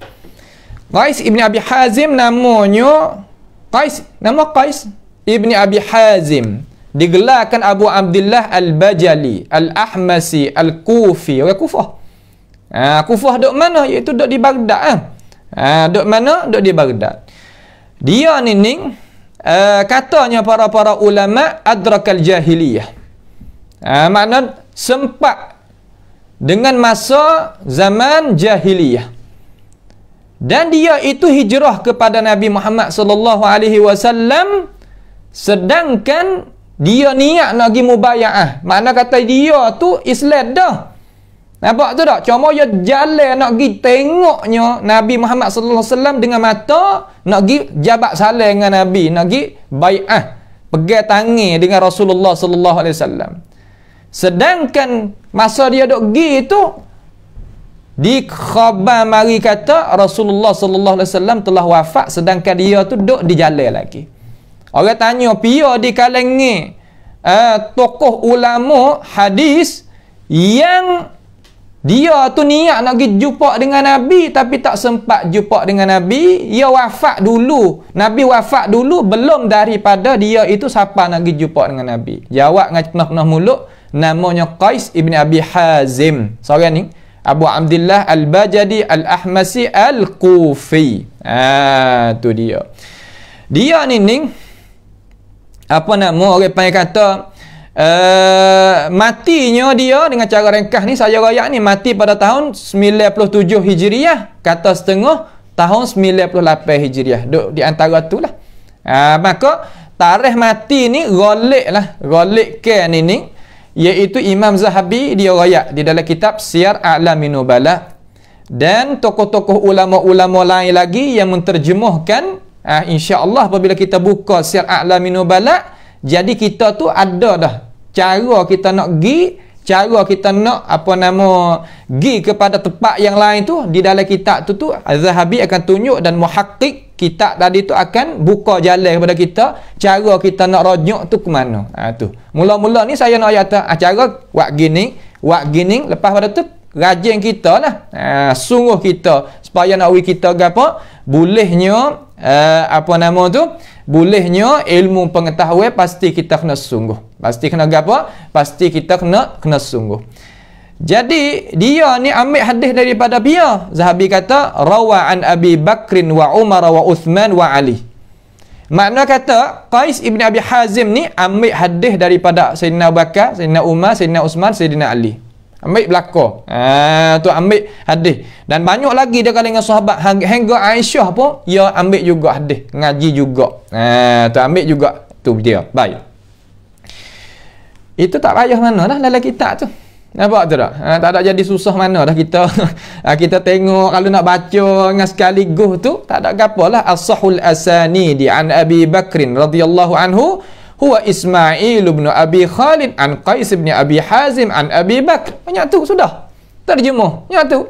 Qais ibni Abi Hazim namanya Qais, nama Qais ibni Abi Hazim. Digelarkan Abu Abdullah Al-Bajali, Al-Ahmasi, Al-Kufi. Orang okay, Kufah. Ha, kufah duk mana? Iaitu duk di Baghdad. Ha. ha duk mana? Duk di Baghdad. Dia ni ni, uh, ha, katanya para-para ulama adrakal jahiliyah. Ha, makna sempat dengan masa zaman jahiliyah. Dan dia itu hijrah kepada Nabi Muhammad sallallahu alaihi wasallam sedangkan dia niat nak pergi mubayaah. Makna kata dia tu Islam dah. Nampak tu tak? Cuma dia jalan nak pergi tengoknya Nabi Muhammad sallallahu alaihi wasallam dengan mata nak pergi jabat salam dengan Nabi, nak pergi baiat, pegang tangan dengan Rasulullah sallallahu alaihi wasallam. Sedangkan masa dia dok pergi tu di khabar mari kata Rasulullah sallallahu alaihi wasallam telah wafat sedangkan dia tu dok di jalan lagi. Orang tanya pia di kalangan uh, eh, tokoh ulama hadis yang dia tu niat nak pergi jumpa dengan Nabi tapi tak sempat jumpa dengan Nabi. Dia wafat dulu. Nabi wafat dulu belum daripada dia itu siapa nak pergi jumpa dengan Nabi. Jawab dengan penuh-penuh mulut. Namanya Qais ibni Abi Hazim. Seorang ni. Abu Abdullah Al-Bajadi Al-Ahmasi Al-Kufi. Ah, tu dia. Dia ni ni. Apa nama orang panggil kata. Uh, matinya dia dengan cara ringkas ni saya royak ni mati pada tahun 97 Hijriah kata setengah tahun 98 Hijriah duk di antara itulah uh, ah, maka tarikh mati ni golik lah golik ke ni ni iaitu Imam Zahabi dia royak di dalam kitab Siar A'laminu Bala dan tokoh-tokoh ulama-ulama lain lagi yang menterjemahkan uh, ah, insyaAllah apabila kita buka Siar A'laminu Bala' Jadi kita tu ada dah cara kita nak gi, cara kita nak apa nama gi kepada tempat yang lain tu di dalam kitab tu tu Az-Zahabi akan tunjuk dan muhakkik kitab tadi tu akan buka jalan kepada kita cara kita nak rujuk tu ke mana. Ha, tu. Mula-mula ni saya nak ayat acara ha, buat gini, buat gini lepas pada tu rajin kita lah. Ha, sungguh kita supaya nak wui kita apa? Bolehnya uh, apa nama tu? Bolehnya ilmu pengetahuan pasti kita kena sungguh. Pasti kena apa? Pasti kita kena kena sungguh. Jadi dia ni ambil hadis daripada dia. Zahabi kata rawa an Abi Bakrin wa Umar wa Uthman wa Ali. Makna kata Qais ibn Abi Hazim ni ambil hadis daripada Sayyidina Abu Bakar, Sayyidina Umar, Sayyidina Uthman, Sayyidina Ali ambil belako ah tu ambil hadis dan banyak lagi dia kata dengan sahabat hingga Aisyah pun ya ambil juga hadis ngaji juga ah tu ambil juga tu dia baik itu tak payah mana dah dalam kitab tu Nampak tu tak? Ha, tak ada jadi susah mana dah kita <laughs> ah, kita tengok kalau nak baca dengan sekali tu tak ada gapalah as-sahul asani di an abi bakrin radhiyallahu anhu huwa Ismail ibn Abi Khalid an Qais ibn Abi Hazim an Abi Bakr. Banyak tu sudah. Terjemah. Banyak tu.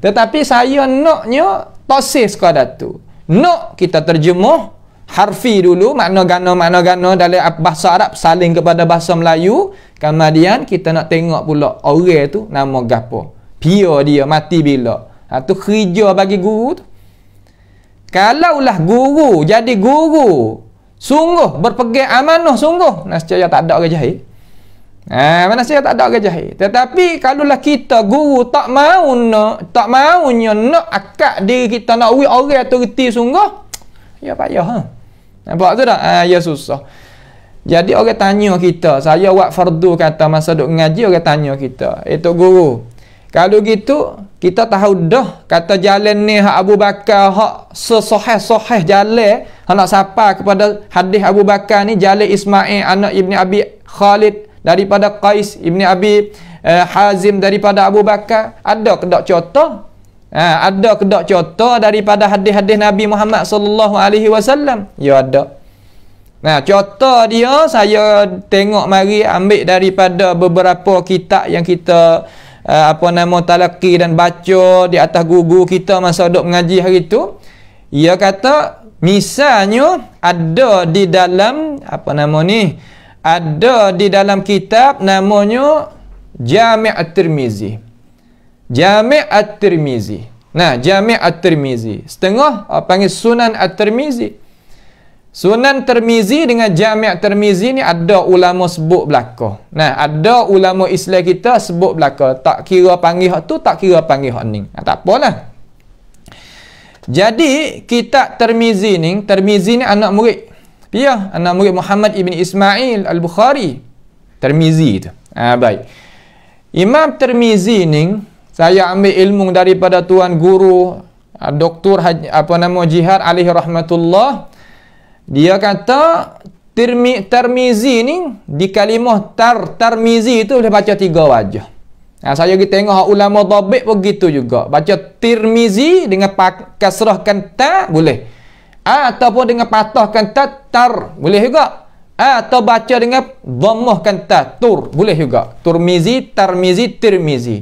Tetapi saya naknya tasih sekadar tu. Nak kita terjemah harfi dulu makna gana makna gana dalam bahasa Arab saling kepada bahasa Melayu. Kemudian kita nak tengok pula orang tu nama gapo. Pia dia mati bila. Ha, tu kerja bagi guru tu. Kalaulah guru jadi guru Sungguh berpegang amanah sungguh nasjaya tak ada orang jahil. Ha, mana saya tak ada orang jahil. Tetapi kalaulah kita guru tak mau nak, tak mau nak akak diri kita nak wui orang autoriti sungguh, <tsk> ya payah ha. Nampak tu dah? Ha, ya susah. Jadi orang tanya kita, saya buat fardu kata masa duk ngaji orang tanya kita, "Eh tok guru, kalau gitu, kita tahu dah kata jalan ni hak Abu Bakar hak sesohih-sohih jalan hak nak sapa kepada hadis Abu Bakar ni jalan Ismail anak Ibni Abi Khalid daripada Qais Ibni Abi eh, Hazim daripada Abu Bakar. Ada kedok contoh? Ha, ada kedok contoh daripada hadis-hadis Nabi Muhammad sallallahu alaihi wasallam? Ya ada. Nah, contoh dia saya tengok mari ambil daripada beberapa kitab yang kita Eh, apa nama talaki dan baca di atas gugu kita masa duk mengaji hari tu ia kata misalnya ada di dalam apa nama ni ada di dalam kitab namanya Jami' At-Tirmizi Jami' At-Tirmizi nah Jami' At-Tirmizi setengah oh, panggil Sunan At-Tirmizi Sunan Termizi dengan Jami' Termizi ni ada ulama sebut belaka. Nah, ada ulama Islam kita sebut belaka. Tak kira panggil tu, tak kira panggil hak ni. Nah, tak apalah. Jadi, kitab Termizi ni, Termizi ni anak murid. Ya, anak murid Muhammad Ibn Ismail Al-Bukhari. Termizi tu. Ha, baik. Imam Termizi ni, saya ambil ilmu daripada tuan guru, doktor apa nama jihad alaihi rahmatullah. Dia kata Tirmi, Tirmizi ni di kalimah Tar Tirmizi tu boleh baca tiga wajah. Ha, saya pergi tengok ulama dhabit begitu juga. Baca Tirmizi dengan kasrahkan ta boleh. Ha, ataupun dengan patahkan ta tar boleh juga. Ha, atau baca dengan dhammahkan ta tur boleh juga. Turmizi, Tarmizi, Tirmizi.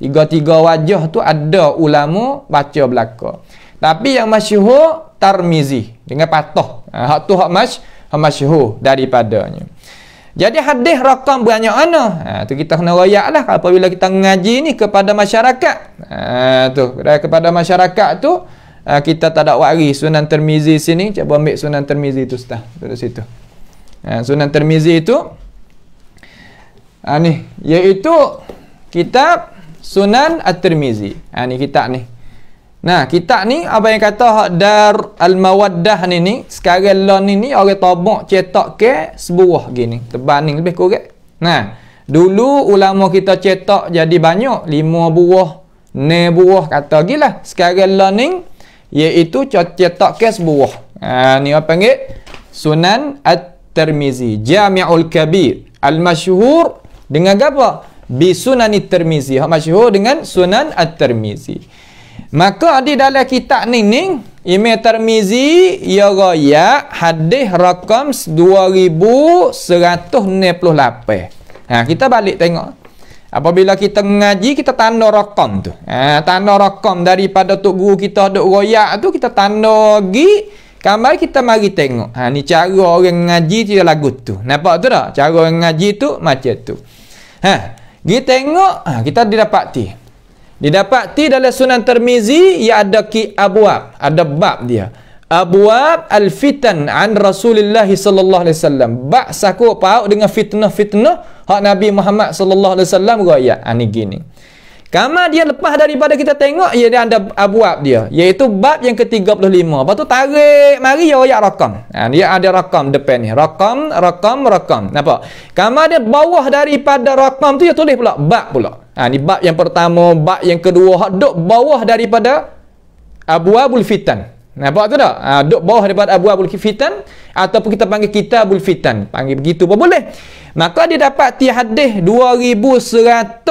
Tiga-tiga wajah tu ada ulama baca belaka. Tapi yang masyhur Tarmizi dengan patoh. Ha, hak tu hak mas, hak masyhur daripadanya. Jadi hadis rakam banyak mana? Ha, tu kita kena royak Apabila kita ngaji ni kepada masyarakat. Ha, tu Kepada masyarakat tu, ha, kita tak ada wari sunan termizi sini. Cuba ambil sunan termizi tu setah. Dari situ. Ha, sunan termizi tu, ha, ni, iaitu kitab sunan at-termizi. Ha, ni kitab ni. Nah, kitab ni apa yang kata Dar Al-Mawaddah ni ni, sekarang lah ni ni orang tabak cetak ke sebuah gini. terbanding ni lebih kurang. Nah, dulu ulama kita cetak jadi banyak, lima buah, ne buah kata gilah. Sekarang lah ni iaitu cetak ke sebuah. Ha, ni apa panggil? Sunan At-Tirmizi, Jami'ul Kabir, al-masyhur dengan apa? Bi Sunan At-Tirmizi. Ha, masyhur dengan Sunan At-Tirmizi. Maka di dalam kitab ni ni Imam Tirmizi ya raya hadis rakam 2168. Ha kita balik tengok. Apabila kita mengaji kita tanda rakam tu. Ha tanda rakam daripada tok guru kita dok royak tu kita tanda gi Kemudian kita mari tengok. Ha, ni cara orang ngaji dia lagu tu. Nampak tu tak? Cara orang ngaji tu macam tu. Ha, ha kita tengok. kita didapati. dapat Didapati dalam Sunan Tirmizi ia ada ki abwab, ada bab dia. Abwab al-fitan an Rasulillah sallallahu alaihi wasallam. Bab sakut paut dengan fitnah-fitnah hak Nabi Muhammad sallallahu alaihi wasallam ya, ani ah, gini. Kama dia lepas daripada kita tengok ia dia ada abwab dia iaitu bab yang ke-35. Lepas tu tarik mari ya ayat rakam. Ha, dia ada rakam depan ni. Rakam, rakam, rakam. Nampak? Kama dia bawah daripada rakam tu dia tulis pula bab pula. Ha, ni bab yang pertama, bab yang kedua, hak duk bawah daripada Abu Abul Fitan. Nampak tu tak? Ha, duk bawah daripada Abu Abul Fitan ataupun kita panggil kita Abul Fitan. Panggil begitu pun boleh. Maka dia dapat ti hadis 2168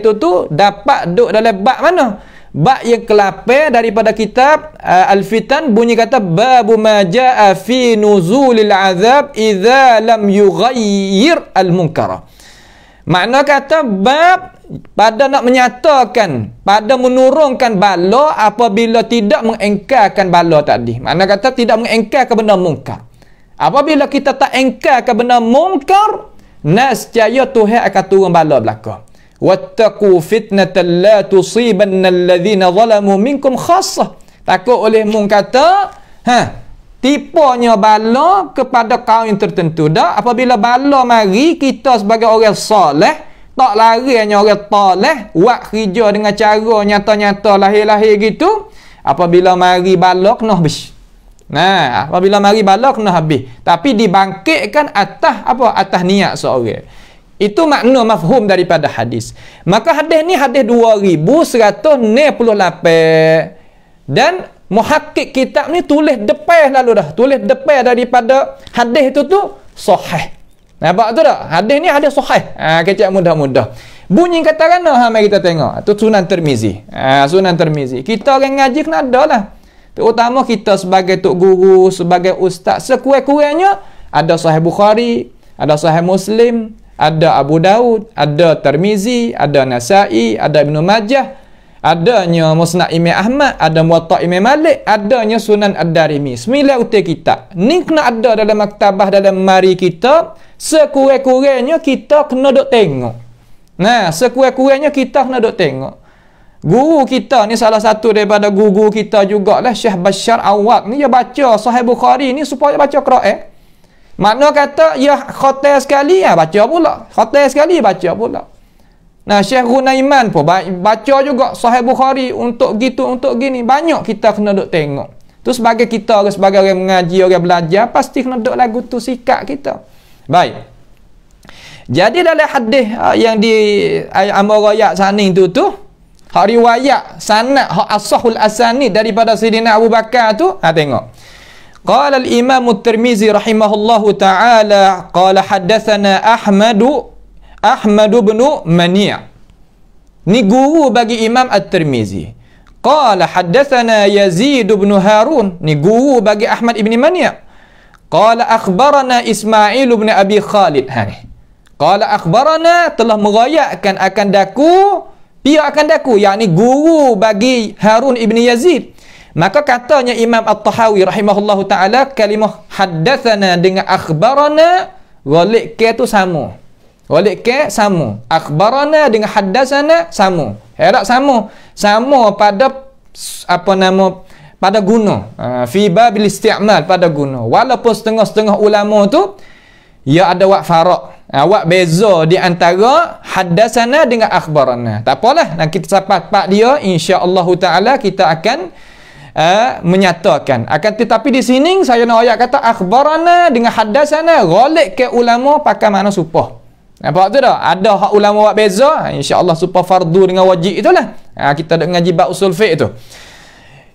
tu tu dapat duk dalam bab mana? Bab yang kelapa daripada kitab uh, Al-Fitan bunyi kata babu ma jaa fi nuzulil azab idza lam yughayyir al-munkara. Makna kata bab pada nak menyatakan, pada menurunkan bala apabila tidak mengengkarkan bala tadi. Makna kata tidak mengengkarkan benda mungkar. Apabila kita tak engkarkan benda mungkar, nasjaya Tuhan akan turun bala belakang. Wattaku fitnatan la tusibanna alladhina zalamu minkum khassah. Takut oleh mung kata, ha, tipunya bala kepada kaum yang tertentu dah apabila bala mari kita sebagai orang soleh tak lari hanya orang toleh buat kerja dengan cara nyata-nyata lahir-lahir gitu apabila mari bala kena habis nah apabila mari bala kena habis tapi dibangkitkan atas apa atas niat seorang itu makna mafhum daripada hadis maka hadis ni hadis 2198 dan muhakkik kitab ni tulis depan lalu dah tulis depan daripada hadis itu tu sahih nampak tu tak hadis ni hadis sahih ha, kecil mudah-mudah bunyi kata kan ha, mari kita tengok tu sunan termizi ha, sunan termizi kita orang ngaji kena ada lah terutama kita sebagai tok guru sebagai ustaz sekurang-kurangnya ada sahih Bukhari ada sahih Muslim ada Abu Daud ada Termizi ada Nasai ada Ibn Majah Adanya Musnad Imam Ahmad, ada Muwatta Imam Malik, adanya Sunan Ad-Darimi. Sembilan utai kita. Ni kena ada dalam maktabah dalam mari kita, sekurang-kurangnya kita kena dok tengok. Nah, sekurang-kurangnya kita kena dok tengok. Guru kita ni salah satu daripada guru kita jugalah Syekh Bashar Awad ni dia baca Sahih Bukhari ni supaya baca Quran. Eh? Makna kata ya khotel sekali ya baca pula. Khotel sekali baca pula. Nah, Syekh Gunaiman pun baca juga Sahih Bukhari untuk gitu, untuk gini. Banyak kita kena duduk tengok. Itu sebagai kita, sebagai orang mengaji, orang belajar, pasti kena duduk lagu tu sikap kita. Baik. Jadi dalam hadis ah, yang di ah, Amr Rayat Sani tu tu, hak riwayat sanat, hak asahul asani daripada Sidina Abu Bakar tu, ha, tengok. Qala al-imamu tirmizi rahimahullahu ta'ala, qala haddathana Ahmadu Ahmad bin Mani' Ni guru bagi Imam At-Tirmizi. Qala haddathana Yazid bin Harun, ni guru bagi Ahmad ibn Mani'. Qala akhbarana Ismail bin Abi Khalid. Ha ni. Qala akhbarana telah merayakkan akan daku, pihak akan daku, yakni guru bagi Harun ibn Yazid. Maka katanya Imam At-Tahawi rahimahullahu taala kalimah haddathana dengan akhbarana walik ke tu sama. Walid ke sama. Akhbarana dengan haddasana sama. Herak sama. Sama pada apa nama pada guna. Ha, fi babil isti'mal pada guna. Walaupun setengah-setengah ulama tu ya ada wak farak. Ha, wak beza di antara haddasana dengan akhbarana. Tak apalah. Nanti kita sapat pak dia. InsyaAllah ta'ala kita akan Uh, menyatakan akan tetapi di sini saya nak ayat kata akhbarana dengan hadasana golik ke ulama pakai mana supah Nampak tu dah? Ada hak ulama buat beza, insya-Allah super fardu dengan wajib itulah. Ha, kita dok ngaji bab usul fiqh tu.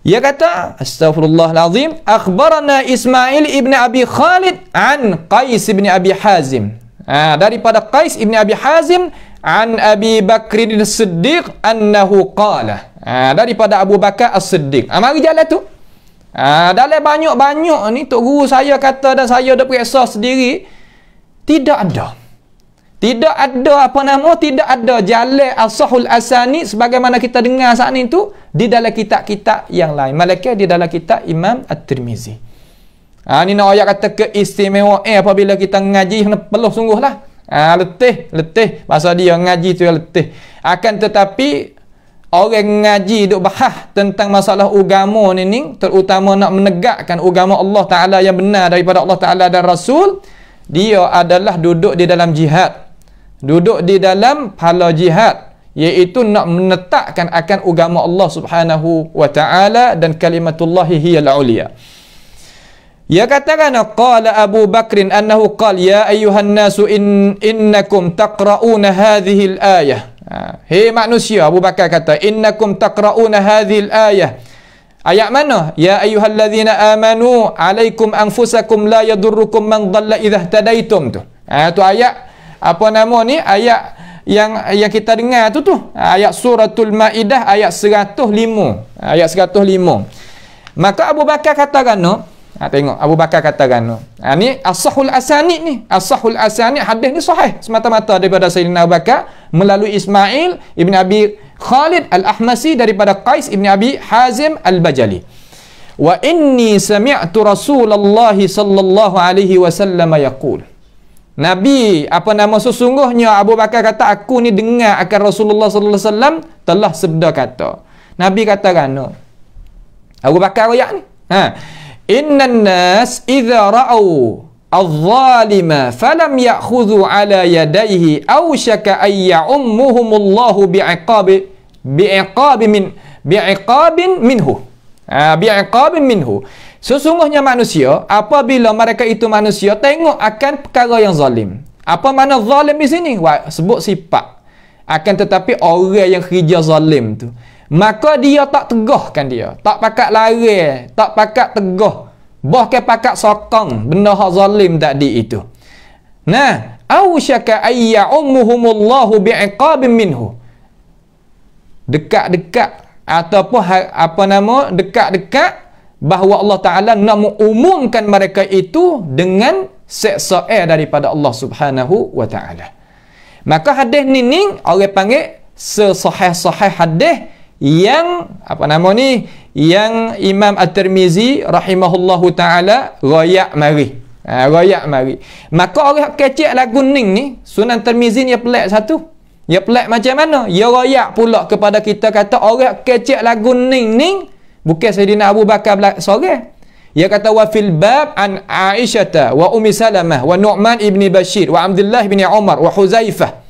Ia kata, astagfirullahalazim, akhbarana Ismail ibn Abi Khalid an Qais ibn Abi Hazim. Ha, daripada Qais ibn Abi Hazim an Abi Bakr al siddiq annahu qala. Ha, daripada Abu Bakar al siddiq Ha, mari jalan tu. Ha, dalam banyak-banyak ni tok guru saya kata dan saya dah periksa sendiri tidak ada. Tidak ada apa nama, tidak ada jalan asahul asani sebagaimana kita dengar saat ini tu di dalam kitab-kitab yang lain. Malaikah di dalam kitab Imam At-Tirmizi. Ha, ini nak ayat kata keistimewa eh, apabila kita ngaji, kena peluh sungguhlah Ha, letih, letih. Bahasa dia ngaji tu letih. Akan tetapi, orang ngaji duk bahas tentang masalah agama ni ni, terutama nak menegakkan agama Allah Ta'ala yang benar daripada Allah Ta'ala dan Rasul, dia adalah duduk di dalam jihad duduk di dalam pahala jihad iaitu nak menetapkan akan agama Allah Subhanahu wa taala dan kalimatullah hiyal auliya. Ya katakan qala Abu Bakr annahu qala ya ayyuhan nasu in innakum taqrauna hadhihi al-ayah. Ha, Hei manusia Abu Bakar kata innakum taqrauna hadhihi al-ayah. Ayat mana? Ya ayyuhalladzina amanu alaikum anfusakum la yadurrukum man dhalla idza tadaitum. Ah tu ayat apa nama ni ayat yang yang kita dengar tu tu ayat suratul maidah ayat 105 ayat 105 maka Abu Bakar kata kan ha, tengok Abu Bakar kata kan ha, ni as-sahul asanid ni as-sahul asanid hadis ni sahih semata-mata daripada Sayyidina Abu Bakar melalui Ismail Ibn Abi Khalid Al-Ahmasi daripada Qais Ibn Abi Hazim Al-Bajali wa inni sami'tu Rasulullah sallallahu alaihi wasallam yaqul Nabi apa nama sesungguhnya Abu Bakar kata aku ni dengar akan Rasulullah sallallahu alaihi wasallam telah sedar kata. Nabi kata kanu. Abu Bakar ayat ni. Ha. Innan nas idza ra'u adh-dhalima falam ya'khudhu ala yadayhi aw syaka ay ya'ummuhum Allah bi'iqab bi'iqab min bi'iqab minhu. Ha, bi'iqab minhu. Sesungguhnya manusia apabila mereka itu manusia tengok akan perkara yang zalim. Apa mana zalim di sini? Wah, sebut sifat. Akan tetapi orang yang kerja zalim tu. Maka dia tak tegahkan dia. Tak pakat lari. Tak pakat tegah. Bahkan pakat sokong benda hak zalim tadi itu. Nah, au syaka ayya ummuhumullahu bi'iqabim minhu. Dekat-dekat ataupun ha- apa nama dekat-dekat bahawa Allah Ta'ala nak mengumumkan mereka itu dengan seksa'i daripada Allah Subhanahu Wa Ta'ala. Maka hadith ni ni orang panggil sesahih-sahih hadith yang apa nama ni yang Imam At-Tirmizi rahimahullahu taala royak mari. Ha, royak mari. Maka orang kecil lagu ni ni Sunan Tirmizi ni pelak satu. Ya pelak macam mana? Ya royak pula kepada kita kata orang kecil lagu ni ni Bukan Sayyidina Abu Bakar sore. Eh? Ia kata wa fil bab an Aisyah wa Ummi Salamah wa Nu'man ibni Bashir wa Abdullah ibni Umar wa Huzaifah.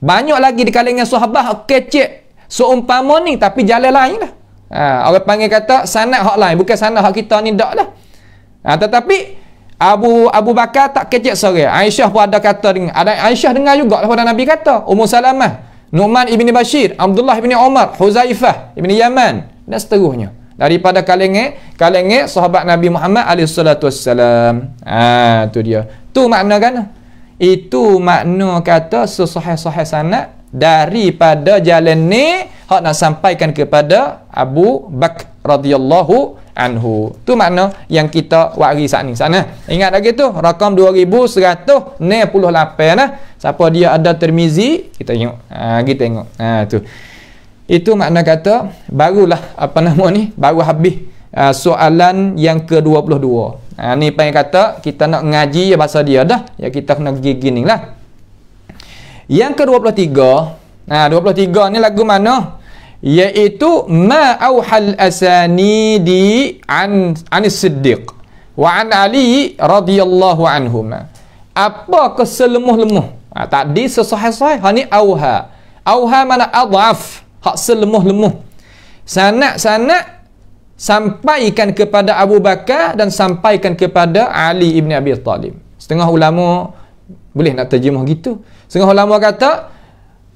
Banyak lagi di kalangan sahabat kecil seumpama ni tapi jalan lain lah. Ha, orang panggil kata sanad hak lain bukan sanad hak kita ni dak lah. Ha, tetapi Abu Abu Bakar tak kecil sore. Aisyah pun ada kata dengan ada Aisyah dengar juga lah pada Nabi kata Ummu Salamah, Nu'man ibni Bashir, Abdullah ibni Umar, Huzaifah ibni Yaman dan seterusnya daripada kalengek kalengek sahabat Nabi Muhammad alaihi salatu wasallam ah ha, tu dia tu makna kan itu makna kata sesahih-sahih sanad daripada jalan ni hak nak sampaikan kepada Abu Bak radhiyallahu anhu tu makna yang kita wari saat ni sana ingat lagi tu rakam 2168 nah siapa dia ada termizi kita tengok ha, kita tengok ha, tu itu makna kata barulah apa nama ni baru habis uh, soalan yang ke-22. Ah uh, ni panggil kata kita nak ngaji ya bahasa dia dah. Ya kita kena pergi gini lah. Yang ke-23. Ah uh, 23 ni lagu mana? Iaitu ma auhal asani di an anis siddiq wa an ali radhiyallahu anhum Apa keselemuh-lemuh? Uh, ah, tadi sesuai-sesuai. Ha ni auha. Auha mana adhaf? hak selemuh-lemuh sanak-sanak sampaikan kepada Abu Bakar dan sampaikan kepada Ali ibni Abi Talib setengah ulama boleh nak terjemah gitu setengah ulama kata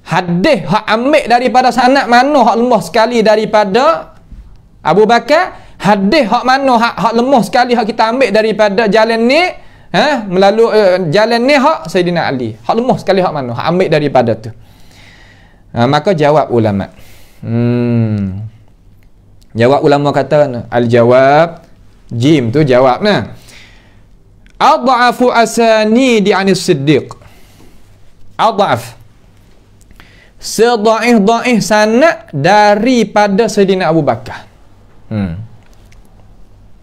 hadis hak ambil daripada sanak mana hak lemah sekali daripada Abu Bakar hadis hak mana hak, hak lemah sekali hak kita ambil daripada jalan ni ha? melalui uh, jalan ni hak Sayyidina Ali hak lemah sekali hak mana hak ambil daripada tu Ha, maka jawab ulama. Hmm. Jawab ulama kata al-jawab jim tu jawab nah. Adhafu asani di anis siddiq. Adhaf. Sedaih daih sana daripada Sayyidina Abu Bakar. Hmm.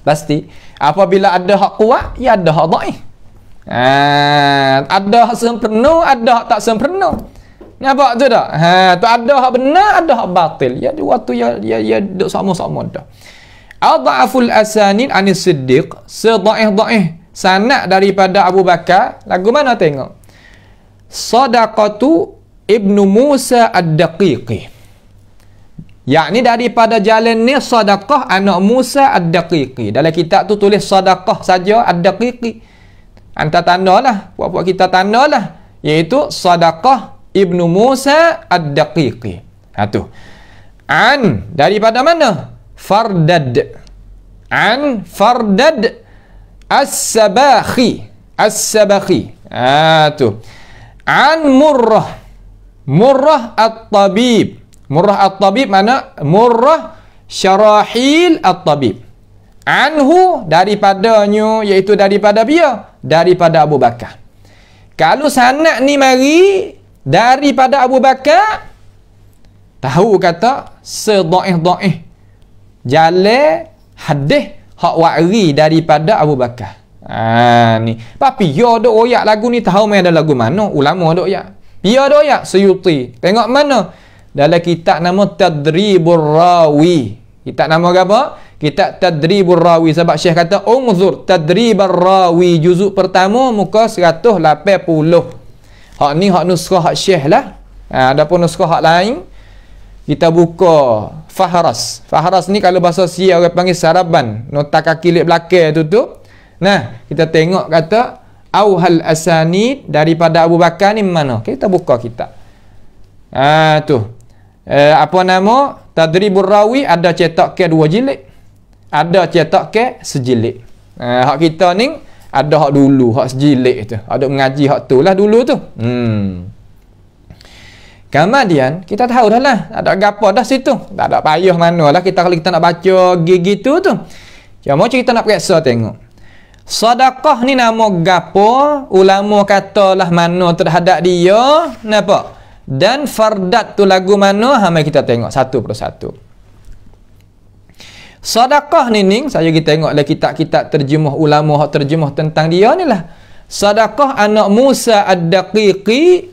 Pasti. Apabila ada hak kuat, ya ada hak daih. Ha, ah, ada hak sempurna, ada hak tak sempurna. Nampak tu tak? Ha, tu ada hak benar, ada hak batil. Ya dua tu ya ya, ya duk sama-sama dah. Adhaful asanin anis siddiq, sedaih daih. Sanad daripada Abu Bakar, lagu mana tengok? Sadaqatu Ibnu Musa Ad-Daqiqi. Yakni daripada jalan ni sadaqah anak Musa Ad-Daqiqi. Dalam kitab tu tulis sadaqah saja Ad-Daqiqi. Anta lah, buat-buat kita lah? Iaitu sadaqah Ibnu Musa Ad-Daqiqi. Ha tu. An daripada mana? Fardad. An Fardad As-Sabahi. As-Sabahi. Ha tu. An Murrah. Murrah At-Tabib. Murrah At-Tabib mana? Murrah Syarahil At-Tabib. Anhu daripadanya iaitu daripada dia daripada Abu Bakar. Kalau sanak ni mari daripada Abu Bakar tahu kata sedaih daih jale hadih hak wa'ri daripada Abu Bakar ha, ni tapi ya ada oyak lagu ni tahu mai ada lagu mana ulama ada oyak dia ada oyak seyuti tengok mana dalam kitab nama Tadribur Rawi kitab nama apa? kitab Tadribur Rawi sebab Syekh kata unzur Tadribur Rawi juzuk pertama muka 180 Hak ni hak nuskah hak syekh lah. Ha, ada pun nuskah hak lain. Kita buka Fahras. Fahras ni kalau bahasa siya orang panggil saraban. Nota kaki lip belakang tu tu. Nah, kita tengok kata Auhal Asanid daripada Abu Bakar ni mana? Kita buka kita. ha, tu. Eh, apa nama? Tadribur Rawi ada cetak ke dua jilid. Ada cetak ke sejilid. ha, hak kita ni ada hak dulu hak sejilik tu ada mengaji hak tu lah dulu tu hmm kemudian kita tahu dah lah ada gapa dah situ tak ada payah mana lah kita kalau kita nak baca gigi tu tu cuma kita nak periksa tengok sadaqah ni nama gapa ulama lah mana terhadap dia kenapa dan fardat tu lagu mana hamai kita tengok satu per satu Sadaqah ni ni saya pergi tengok dalam kitab-kitab terjemah ulama hak terjemah tentang dia ni lah. Sadaqah anak Musa ad-Daqiqi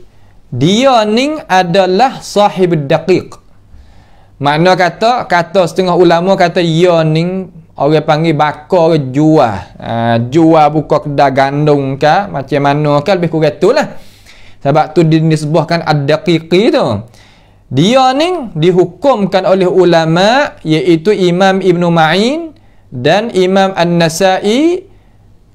dia ni adalah sahib daqiq. Mana kata kata setengah ulama kata dia ya, ni orang panggil bakar jual. Uh, ha, jual buka kedai gandum ke macam mana ke lebih kurang itulah. Sebab tu dinisbahkan ad-Daqiqi tu dia ni dihukumkan oleh ulama iaitu Imam Ibn Ma'in dan Imam An-Nasai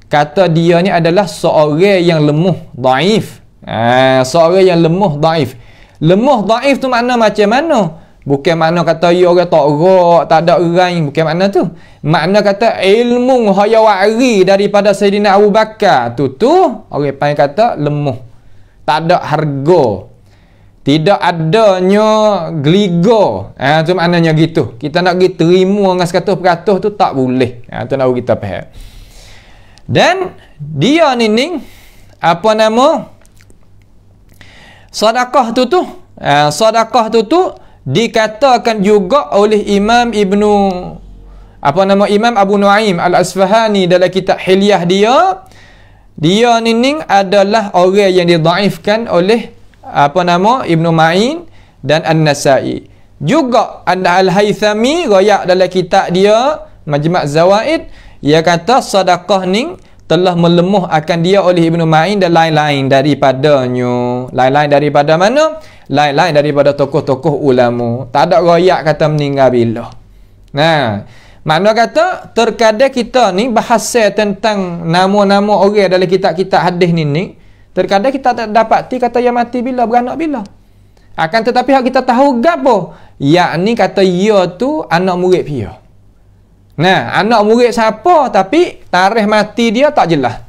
kata dia ni adalah seorang yang lemuh, daif ha, seorang yang lemuh, daif lemuh, daif tu makna macam mana? bukan makna kata ia ya orang tak rak, tak ada orang bukan makna tu makna kata ilmu haya wa'ri daripada Sayyidina Abu Bakar tu tu orang panggil kata lemuh tak ada harga tidak adanya geliga ha, itu maknanya gitu kita nak pergi terima dengan sekatuh peratuh tu tak boleh ha, itu nak kita faham dan dia ni ni apa nama sadakah tu tu ha, sadakah tu tu dikatakan juga oleh Imam Ibnu apa nama Imam Abu Nuaim Al-Asfahani dalam kitab Hilyah dia dia ni ni adalah orang yang didaifkan oleh apa nama Ibnu Ma'in dan An-Nasa'i. Juga Al-Haythami royak dalam kitab dia Majma' Zawaid ia kata sedekah ni telah melemuh akan dia oleh Ibnu Ma'in dan lain-lain daripadanya. Lain-lain daripada mana? Lain-lain daripada tokoh-tokoh ulama. Tak ada royak kata meninggal bila. Nah, mana kata terkadang kita ni bahasa tentang nama-nama orang dalam kitab-kitab hadis ni ni Terkadang kita tak dapat ti kata yang mati bila, beranak bila. Akan tetapi hak kita tahu gapo? Yakni kata ia ya tu anak murid pia. Nah, anak murid siapa tapi tarikh mati dia tak jelas.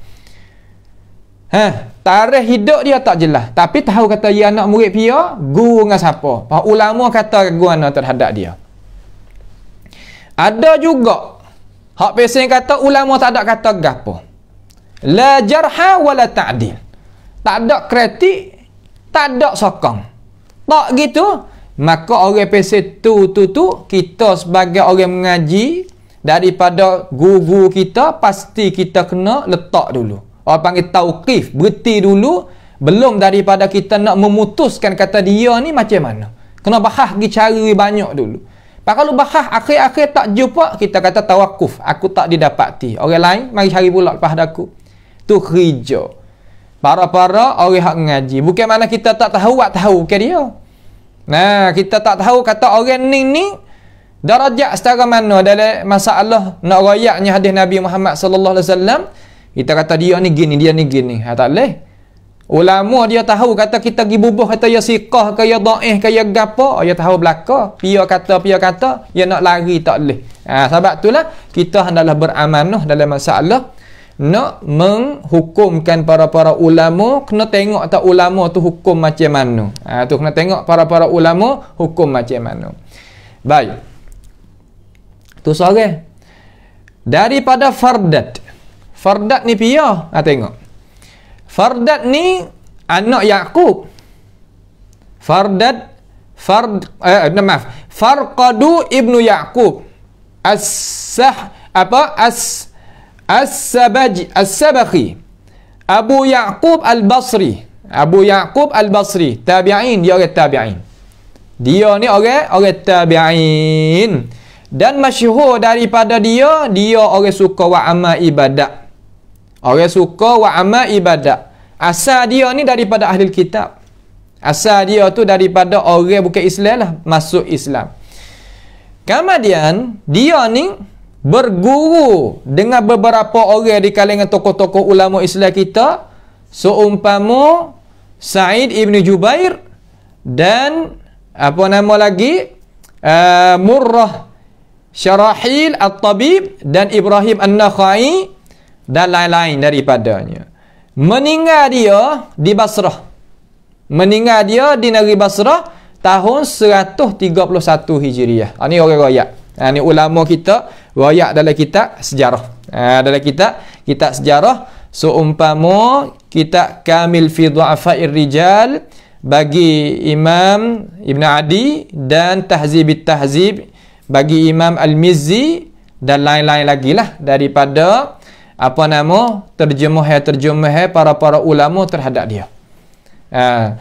Ha, tarikh hidup dia tak jelas, tapi tahu kata ia ya anak murid pia, guru dengan siapa. Pak ulama kata guna terhadap dia. Ada juga hak pesen kata ulama tak ada kata gapo. La jarha wala ta'dil tak ada kritik, tak ada sokong. Tak gitu, maka orang pesan tu, tu, tu, kita sebagai orang mengaji, daripada guru kita, pasti kita kena letak dulu. Orang panggil tauqif, berhenti dulu, belum daripada kita nak memutuskan kata dia ni macam mana. Kena bahas pergi cari banyak dulu. Kalau bahas akhir-akhir tak jumpa, kita kata tawakuf. Aku tak didapati. Orang lain, mari cari pula lepas aku. Tu hijau para-para orang hak ngaji bukan mana kita tak tahu wak tahu ke dia nah kita tak tahu kata orang ni ni darajat secara mana dalam masalah nak rayaknya hadis Nabi Muhammad sallallahu alaihi wasallam kita kata dia ni gini dia ni gini ha tak leh ulama dia tahu kata kita gi bubuh kata ya siqah ke ya dhaif ke ya gapo ya tahu belaka Dia kata dia kata ya nak lari tak leh ha sebab itulah kita hendaklah beramanah dalam masalah nak menghukumkan para-para ulama kena tengok tak ulama tu hukum macam mana ha, tu kena tengok para-para ulama hukum macam mana baik tu sore daripada fardat fardat ni pia ha, tengok fardat ni anak Yakub. fardat fard eh, no, eh, maaf farqadu ibnu Yakub. as sah apa as As-Sabaj As-Sabakhi Abu Ya'qub Al-Basri Abu Ya'qub Al-Basri Tabi'in Dia orang tabi'in Dia ni orang Orang tabi'in Dan masyhur daripada dia Dia orang suka wa'amal ibadah, Orang suka wa'amal ibadah. Asal dia ni daripada ahli kitab Asal dia tu daripada orang bukan Islam lah Masuk Islam Kemudian Dia ni berguru dengan beberapa orang di kalangan tokoh-tokoh ulama Islam kita seumpama Said Ibn Jubair dan apa nama lagi uh, Murrah Syarahil At-Tabib dan Ibrahim An-Nakhai dan lain-lain daripadanya meninggal dia di Basrah meninggal dia di negeri Basrah tahun 131 Hijriah ini ah, orang-orang ya ini ah, ulama kita wayak dalam kitab sejarah. Ha, dalam kitab kitab sejarah seumpama kitab Kamil fi Dha'fa'ir Rijal bagi Imam Ibn Adi dan Tahzib Tahzib bagi Imam Al-Mizzi dan lain-lain lagi lah daripada apa nama terjemah-terjemah para-para ulama terhadap dia. Ha.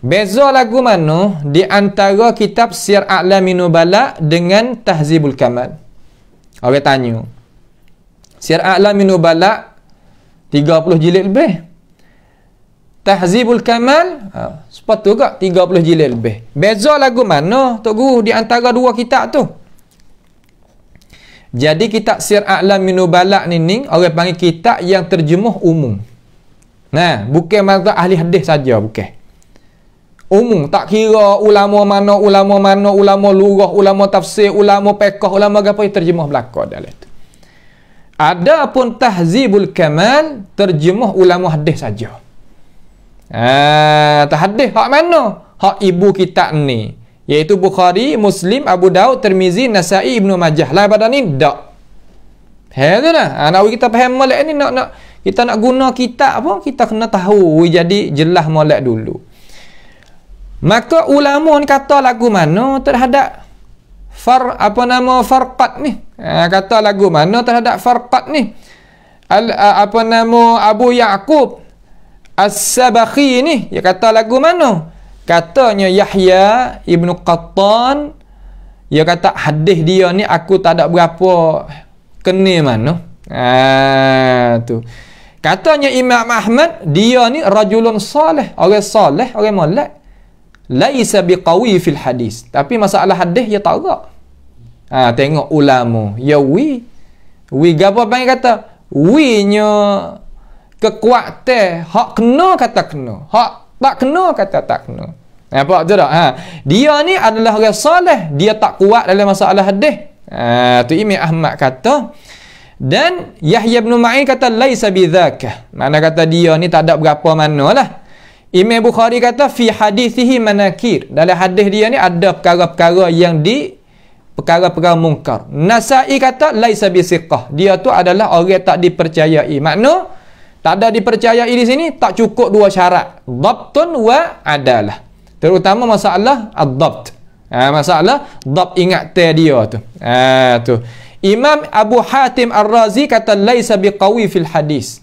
Beza lagu mana di antara kitab Sir A'lamin Nubala dengan Tahzibul Kamal. Orang tanya. Sir A'lam min Nubala 30 jilid lebih. Tahzibul Kamal ha, sepatu kak 30 jilid lebih. Beza lagu mana Tok Guru di antara dua kitab tu? Jadi kitab Sir A'lam min Nubala ni ni orang panggil kitab yang terjemuh umum. Nah, bukan mazhab ahli hadis saja bukan umum tak kira ulama mana ulama mana ulama lurah ulama tafsir ulama pekah ulama apa yang terjemah belaka dalam itu Adapun tahzibul kamal terjemah ulama hadis saja ah ha, tahdih hak mana hak ibu kita ni iaitu Bukhari, Muslim, Abu Daud, Tirmizi, Nasa'i, Ibnu Majah. Lain pada ni dak. Hai tu nah. Anak kita paham, molek ni nak nak kita nak guna kitab apa kita kena tahu. Jadi jelas molek dulu. Maka ulama ni kata lagu mana terhadap far apa nama farqat ni? Eh, kata lagu mana terhadap farqat ni? Al, apa nama Abu Yaqub As-Sabakhi ni dia kata lagu mana? Katanya Yahya Ibnu Qattan ya kata hadis dia ni aku tak ada berapa kenal mana. Ah tu. Katanya Imam Ahmad dia ni rajulun salih, orang salih, orang molek laisa biqawi fil hadis tapi masalah hadis ya tak ada ha, tengok ulama ya wi wi gapo panggil kata wi nya kekuatan hak kena kata kena hak tak kena kata tak kena apa ha, tu dak ha dia ni adalah orang soleh dia tak kuat dalam masalah hadis ha tu i'mi ahmad kata dan Yahya bin Ma'in kata laisa bidzaka. Mana kata dia ni tak ada berapa manalah. Imam Bukhari kata fi hadisihi manakir. Dalam hadis dia ni ada perkara-perkara yang di perkara-perkara mungkar. Nasai kata laisa bisiqah. Dia tu adalah orang tak dipercayai. Makna tak ada dipercayai di sini tak cukup dua syarat. Dhabtun wa adalah. Terutama masalah ad-dhabt. Ha, masalah dhabt ingat dia tu. Ha, tu. Imam Abu Hatim Ar-Razi kata laisa biqawi fil hadis.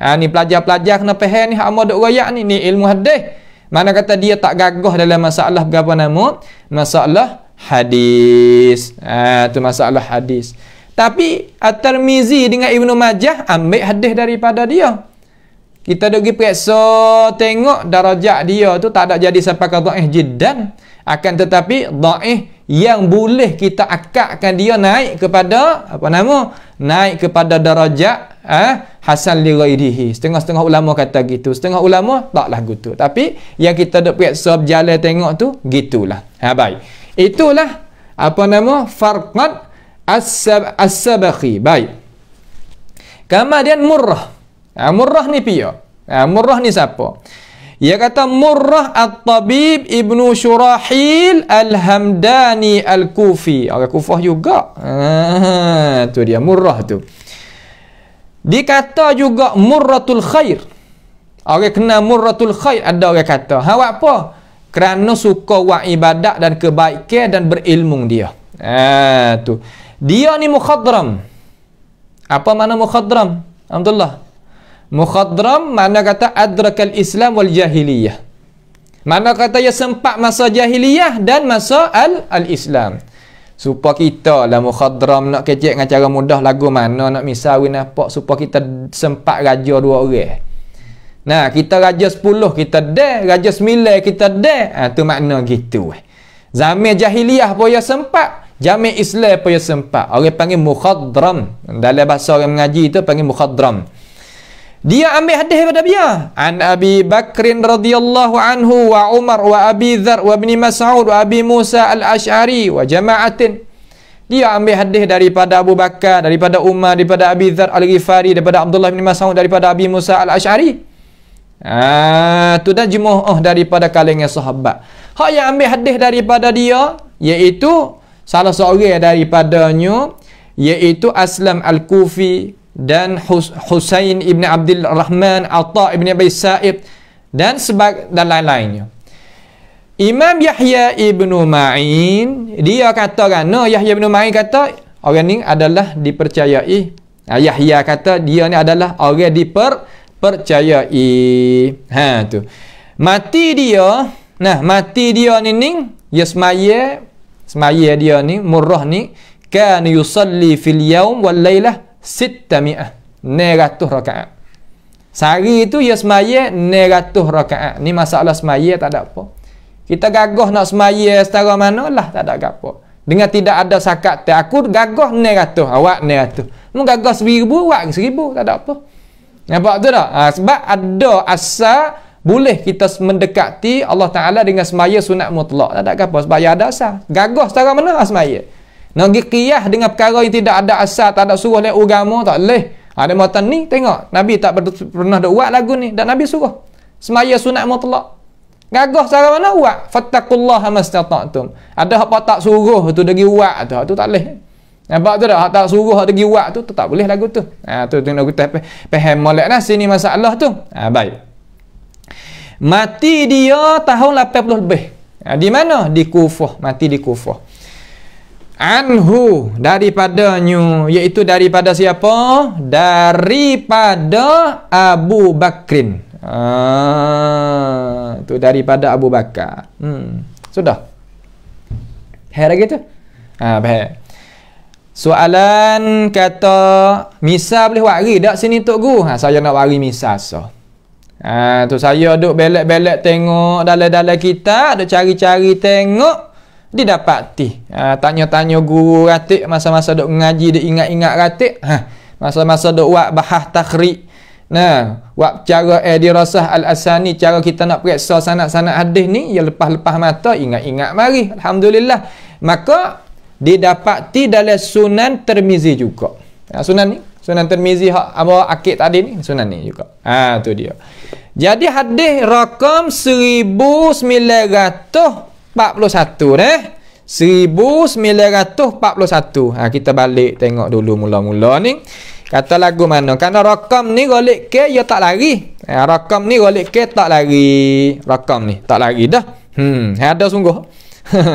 Ha, ni pelajar-pelajar kena faham ni hak amal duk royak ni ni ilmu hadith Mana kata dia tak gagah dalam masalah berapa nama? Masalah hadis. Ha, tu masalah hadis. Tapi At-Tirmizi dengan Ibnu Majah ambil hadis daripada dia. Kita duk pergi periksa tengok darajat dia tu tak ada jadi sampai ke dhaif jiddan akan tetapi dhaif yang boleh kita akadkan dia naik kepada apa nama naik kepada darajat eh, hasan li ghairihi setengah-setengah ulama kata gitu setengah ulama taklah gitu tapi yang kita dapat periksa berjalan tengok tu gitulah ha baik itulah apa nama farqat as-sabaqi baik kemudian murrah ha, murrah ni pia ha, murrah ni siapa ia kata Murrah At-Tabib Ibnu Shurahil Al-Hamdani Al-Kufi. Orang Kufah juga. Ha, tu dia Murrah tu. Dikata juga Murratul Khair. Orang kenal Murratul Khair ada orang kata. Hawa apa? Kerana suka wa ibadat dan kebaikan dan berilmu dia. Ha, tu. Dia ni mukhadram. Apa mana mukhadram? Alhamdulillah. Mukhadram mana kata adrakal Islam wal jahiliyah. Mana kata ia sempat masa jahiliyah dan masa al al Islam. Supaya kita lah mukhadram nak kecek dengan cara mudah lagu mana nak misal nampak supaya kita sempat raja dua orang. Nah, kita raja sepuluh kita dah, raja sembilan kita dah. Ha, tu makna gitu. Zaman jahiliyah pun ia sempat, zaman Islam pun ia sempat. Orang panggil mukhadram. Dalam bahasa orang mengaji tu panggil mukhadram. Mukhadram. Dia ambil hadis daripada dia. An Abi Bakrin radhiyallahu anhu wa Umar wa Abi Dzar wa Ibn Mas'ud wa Abi Musa al-Ash'ari wa jama'atin. Dia ambil hadis daripada Abu Bakar, daripada Umar, daripada Abi Dzar al-Ghifari, daripada Abdullah bin Mas'ud, daripada Abi Musa al-Ash'ari. Ah, tu dah jemuh oh, daripada kalangan sahabat. Ha, yang ambil hadis daripada dia iaitu salah seorang daripadanya iaitu Aslam al-Kufi dan Husain ibn Abdul Rahman Atta ibn Abi Sa'ib dan sebag dan lain-lainnya. Imam Yahya ibn Ma'in dia kata kan, no, Yahya ibn Ma'in kata orang ni adalah dipercayai. Ha, Yahya kata dia ni adalah orang dipercayai. Ha tu. Mati dia, nah mati dia ni ni Yasmaye semaya dia ni murrah ni kan yusalli fil yaum wal lailah sitami'ah. Neratuh raka'at. Sehari itu ia ya semaya neratuh raka'at. Ini masalah semaya tak ada apa. Kita gagah nak semaya setara mana lah tak ada apa. Dengan tidak ada sakat tak aku gagah neratuh. Awak neratuh. Mu gagah seribu, awak seribu. Tak ada apa. Nampak tu tak? Ha, sebab ada asal boleh kita mendekati Allah Ta'ala dengan semaya sunat mutlak. Tak ada apa. Sebab ia ya ada asal. Gagah setara mana lah Semaya. Nak pergi qiyah dengan perkara yang tidak ada asal, tak ada suruh oleh agama, tak boleh. Ha, dia mata ni, tengok. Nabi tak pernah ada buat lagu ni. Dan Nabi suruh. Semaya sunat mutlak. Gagah cara mana buat? Fattakullah tu. Ada apa tak suruh tu dia pergi buat tu. Ha, tu tak boleh. Nampak tu dah, tak suruh dia pergi buat tu, tu tak boleh lagu tu. Ha, tu tu nak kutip. Paham malak lah, sini masalah tu. Ha, baik. Mati dia tahun 80 lebih. Ha, di mana? Di Kufah. Mati di Kufah anhu daripadanya iaitu daripada siapa daripada Abu Bakrin ah tu daripada Abu Bakar hmm sudah hai lagi tu ah baik soalan kata misa boleh wari Dak sini tok guru ha ah, saya nak wari misa so ah tu saya duk belak-belak tengok dalam-dalam kitab duk cari-cari tengok dia dapat ti. Ha, tanya-tanya guru ratik masa-masa dok ngaji dia ingat-ingat ratik. Ha, masa-masa duk buat bahas takhrik. Nah, buat cara eh, dirasah al-asani cara kita nak periksa sanak-sanak hadis ni ya lepas-lepas mata ingat-ingat mari. Alhamdulillah. Maka dia dapat ti dalam sunan termizi juga. Ha, sunan ni. Sunan termizi hak apa akid tadi ni. Sunan ni juga. Ha, tu dia. Jadi hadis rakam 1900 1941 eh 1941 ha, Kita balik tengok dulu mula-mula ni Kata lagu mana Kerana rakam ni golek ke ia ya tak lari ha, Rakam ni golek ke tak lari Rakam ni tak lari dah Hmm ada sungguh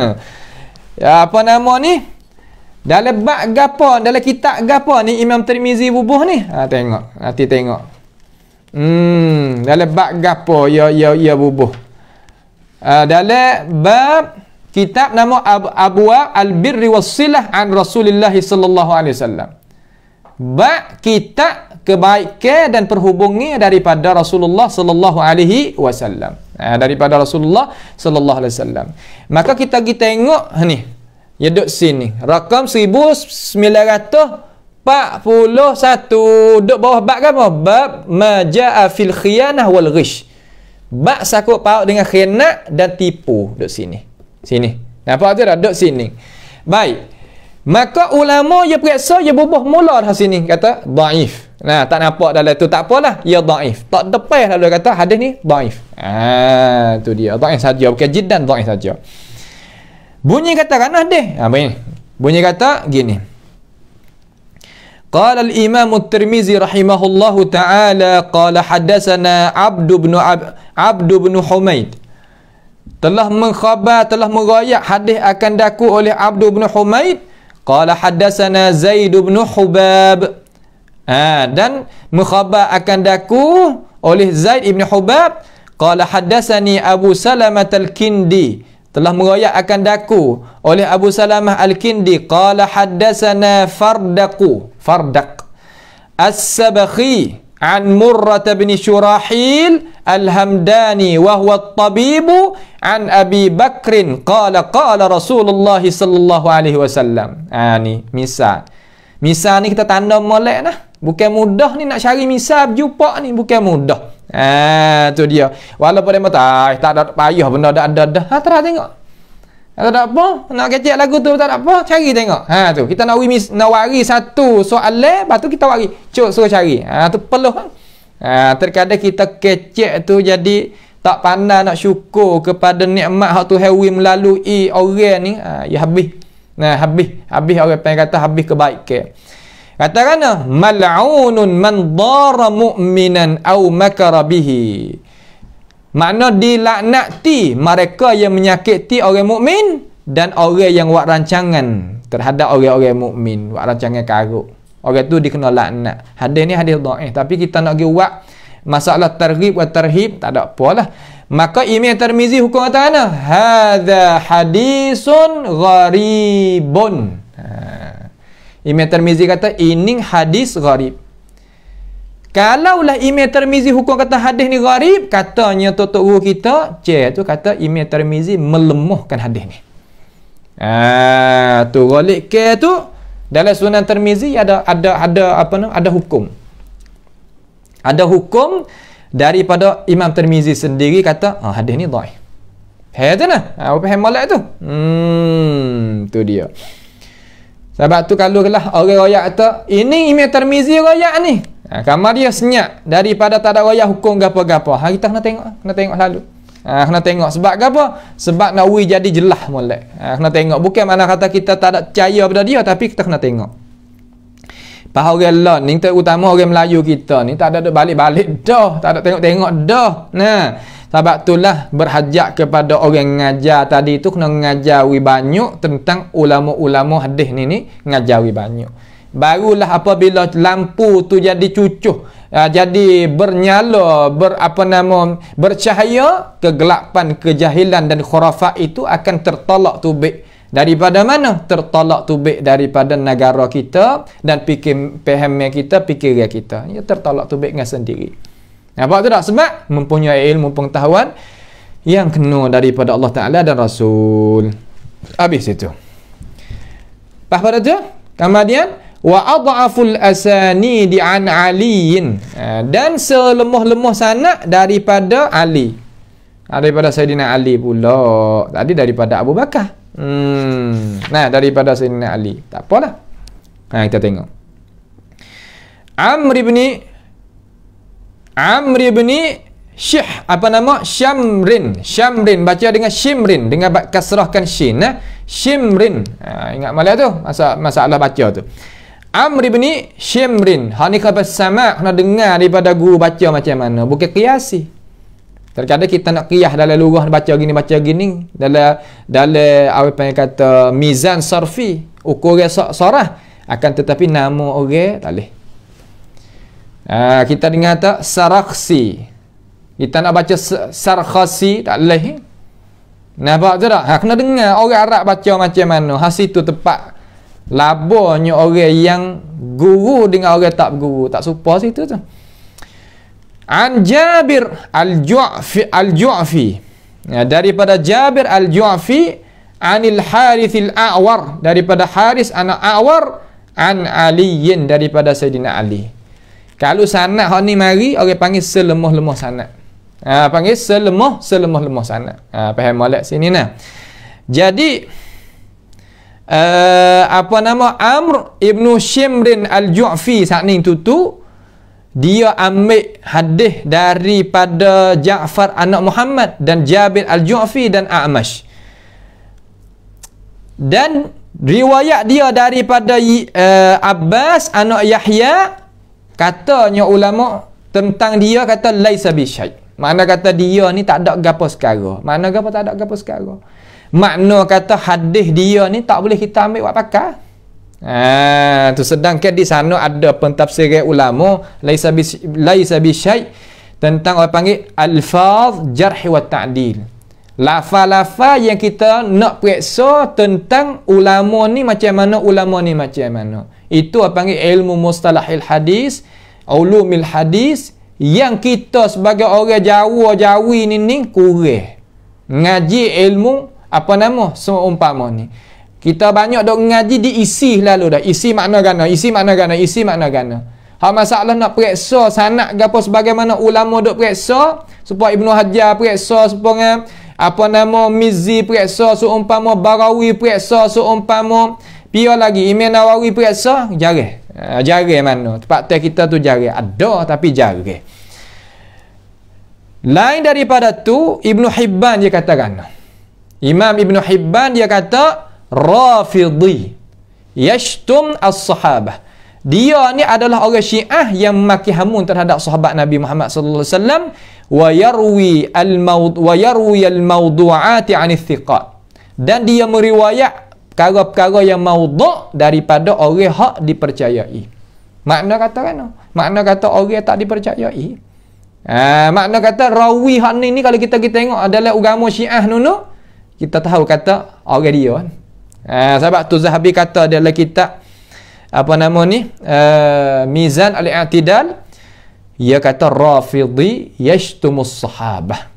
<laughs> ya, Apa nama ni Dalam bak gapa Dalam kitab gapa ni Imam Tirmizi bubuh ni ha, Tengok nanti tengok Hmm dalam bak gapa Ya, ya, ya, bubuh Ah, dalam bab kitab nama Abu Abu Al-Birri Wasilah an Rasulillah sallallahu alaihi wasallam. Bab kitab kebaikan dan perhubungnya daripada Rasulullah sallallahu alaihi wasallam. Ah, daripada Rasulullah sallallahu alaihi wasallam. Maka kita kita tengok ha, ni. Ya duk sini. Rakam 1941 duk bawah bab kan bab majaa fil khiyanah wal ghisy. Bak sakut paut dengan khianat dan tipu duduk sini. Sini. Nampak tu dah duduk sini. Baik. Maka ulama dia ya periksa dia ya bubuh mula dah sini kata daif. Nah, tak nampak dalam tu tak apalah, ia ya daif. Tak depan lah dia kata hadis ni daif. Ah, tu dia. Daif saja bukan jiddan daif saja. Bunyi kata kanah deh. Ah, ha, bunyi. bunyi kata gini. قال الإمام الترمذي رحمه الله تعالى قال حدثنا عبد بن عبد بن Humaid. telah mengkhabar telah meriwayat hadis akan daku oleh عبد بن Humaid. قال حدثنا Zaid بن حباب ah dan mengkhabar akan daku oleh Zaid ibn Hubab qala hadathani Abu Salamah al-Kindi telah meriwayat akan daku oleh Abu Salamah Al-Kindi qala haddatsana Fardaku Fardaq As-Sabakhi an Murrah bin Shurahil Al-Hamdani wa huwa at-tabib an Abi Bakr. qala qala Rasulullah sallallahu alaihi wasallam ani ah, misal misal ni kita tanda molek nah Bukan mudah ni nak cari misal berjumpa ni bukan mudah. Ha tu dia. Walaupun dia mata ah, tak ada payah benda dah ada dah. Ha terah tengok. Tak ada apa nak kecek lagu tu tak ada apa cari tengok. Ha tu kita nak wari nak wari satu soalan lepas tu kita wari. Cuk suruh cari. Ha tu perlu kan. Ha terkadang kita kecek tu jadi tak pandai nak syukur kepada nikmat hak tu hewi melalui orang ni ha, ya habis nah habis habis orang pengen kata habis kebaikan ke. Kata kana mal'unun man dara mu'minan au makara bihi. Makna dilaknati mereka yang menyakiti orang mukmin dan orang yang buat rancangan terhadap orang-orang mukmin, buat rancangan karuk. Orang tu dikenal laknat. Hadis ni hadis dhaif, tapi kita nak pergi buat masalah targhib wa tarhib tak ada apalah. Maka Imam Tirmizi hukum kata kana hadza hadisun gharibun. Ha. Imam Tirmizi kata ini hadis gharib. Kalaulah Imam Tirmizi hukum kata hadis ni gharib, katanya tutup guru kita, Cik tu kata Imam Tirmizi melemuhkan hadis ni. Ah, tu gharib ke tu dalam Sunan Tirmizi ada ada ada apa nama ada hukum. Ada hukum daripada Imam Tirmizi sendiri kata ah, hadis ni dhaif. Faham tak? Ha, apa faham tu? Hmm, tu dia. Sebab tu kalau lah orang royak kata, ini Imam Tirmizi royak ni. Ha, kamar dia senyap daripada tak ada royak hukum gapo-gapo. Ha kita kena tengok, kena tengok lalu. Ha, kena tengok sebab apa? Sebab nak ui jadi jelah molek. Ha, kena tengok bukan mana kata kita tak ada percaya pada dia tapi kita kena tengok. Pak orang lah ni terutama orang Melayu kita ni tak ada balik-balik dah, tak ada tengok-tengok dah. Nah. Sebab itulah berhajat kepada orang yang ngajar tadi itu kena ngajawi banyak tentang ulama-ulama hadis ni ni ngajawi banyak. Barulah apabila lampu tu jadi cucuh, uh, jadi bernyala, ber apa nama, bercahaya, kegelapan, kejahilan dan khurafat itu akan tertolak tubik. Daripada mana? Tertolak tubik daripada negara kita dan pikir PM kita, fikir kita. ia ya, tertolak tubik dengan sendiri. Nampak tu tak? Sebab mempunyai ilmu pengetahuan yang kena daripada Allah Ta'ala dan Rasul. Habis itu. Lepas pada tu, kemudian, وَأَضْعَفُ الْأَسَانِيدِ عَنْ عَلِيٍ Dan selemah-lemah sana daripada Ali. Ha, daripada Sayyidina Ali pula. Tadi daripada Abu Bakar. Hmm. Nah, daripada Sayyidina Ali. Tak apalah. Ha, kita tengok. Amr ibn Amr ibn Syih apa nama Syamrin Syamrin baca dengan Syimrin dengan bat kasrahkan syin eh Syimrin ha, ingat malam tu masa masalah baca tu Amr ibn Syimrin ha ni kalau sama kena dengar daripada guru baca macam mana bukan qiyasi terkadang kita nak qiyas dalam lurah baca gini baca gini dalam dalam apa yang kata mizan sarfi ukur, sorah akan tetapi nama orang okay, tak boleh Ah, kita dengar tak saraksi kita nak baca sarkhasi tak leh nampak tu tak ha, kena dengar orang Arab baca macam mana Hasi tu tepat labanya orang yang guru dengan orang tak guru tak serupa situ tu an jabir al-ju'fi al-ju'fi ya, daripada jabir al-ju'fi anil harith al-a'war daripada haris anak a'war an aliyin daripada sayyidina ali kalau sanat hak ni mari, orang panggil selemah-lemah sanat. Ha, panggil selemah, selemah-lemah sanat. Ha, faham malak sini nah. Jadi, uh, apa nama Amr ibnu Shimrin Al-Ju'fi saat ni tutu, dia ambil hadis daripada Ja'far anak Muhammad dan Jabir Al-Ju'fi dan A'mash. Dan riwayat dia daripada uh, Abbas anak Yahya katanya ulama tentang dia kata laisa bisyai mana kata dia ni tak ada gapo sekara mana gapo tak ada gapo sekara makna kata hadis dia ni tak boleh kita ambil buat pakar ha tu sedangkan di sana ada pentafsiran ulama laisa laisa bisyai tentang orang panggil alfaz jarh wa ta'dil lafa-lafa yang kita nak periksa tentang ulama ni macam mana ulama ni macam mana itu apa panggil ilmu mustalahil hadis, ulumil hadis yang kita sebagai orang Jawa Jawi ni ni kurang. Ngaji ilmu apa nama seumpama ni. Kita banyak dok ngaji diisi lalu dah. Isi makna gana, isi makna gana, isi makna gana. Hal masalah nak periksa sanak gapo sebagaimana ulama dok periksa, supaya Ibnu Hajar periksa supaya apa nama Mizzi periksa seumpama Barawi periksa seumpama Pia lagi Imam Nawawi periksa jari. Uh, eh, jari mana? Tempat teh kita tu jari ada tapi jari. Lain daripada tu Ibnu Hibban dia katakan. Imam Ibnu Hibban dia kata Rafidhi yashtum as-sahabah. Dia ni adalah orang Syiah yang maki hamun terhadap sahabat Nabi Muhammad sallallahu alaihi wasallam wa yarwi al-maud wa yarwi al-maudu'ati 'an ath Dan dia meriwayat perkara-perkara yang maudhu' daripada orang hak dipercayai. Makna kata kan? Makna kata orang tak dipercayai. Ah, makna kata rawi hak ni, ni kalau kita kita tengok adalah agama Syiah nuno, kita tahu kata orang dia. Ah, kan? uh, sebab tu Zahabi kata adalah kitab apa nama ni? Uh, Mizan al-I'tidal. Ia kata Rafidhi yashtumus sahabah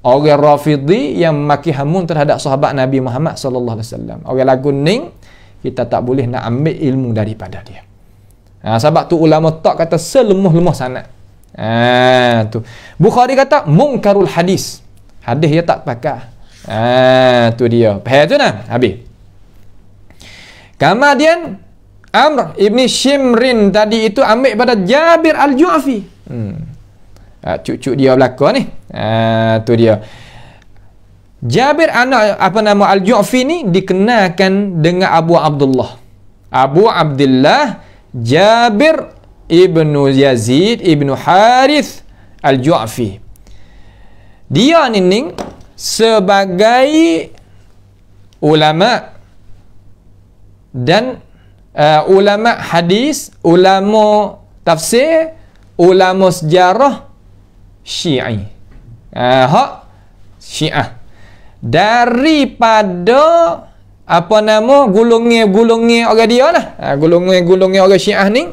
orang Rafidhi yang maki hamun terhadap sahabat Nabi Muhammad sallallahu alaihi wasallam. Orang lagu ning kita tak boleh nak ambil ilmu daripada dia. Ha, sebab tu ulama tak kata selemuh-lemuh sangat. Ha, tu. Bukhari kata mungkarul hadis. Hadis dia tak pakai. Ha, tu dia. Faham tu nah? Habis. Kemudian Amr ibni Shimrin tadi itu ambil pada Jabir Al-Ju'afi. Hmm. Ah, cucu dia belaka ni. Ha, tu dia. Jabir anak apa nama Al-Ju'fi ni dikenalkan dengan Abu Abdullah. Abu Abdullah Jabir ibnu Yazid ibnu Harith Al-Ju'fi. Dia ni ni sebagai ulama dan uh, ulama hadis, ulama tafsir, ulama sejarah Syi'i. Ah, uh, Syiah. Daripada apa nama gulungi-gulungi orang dia lah. Ah, uh, gulungi-gulungi orang Syiah ni.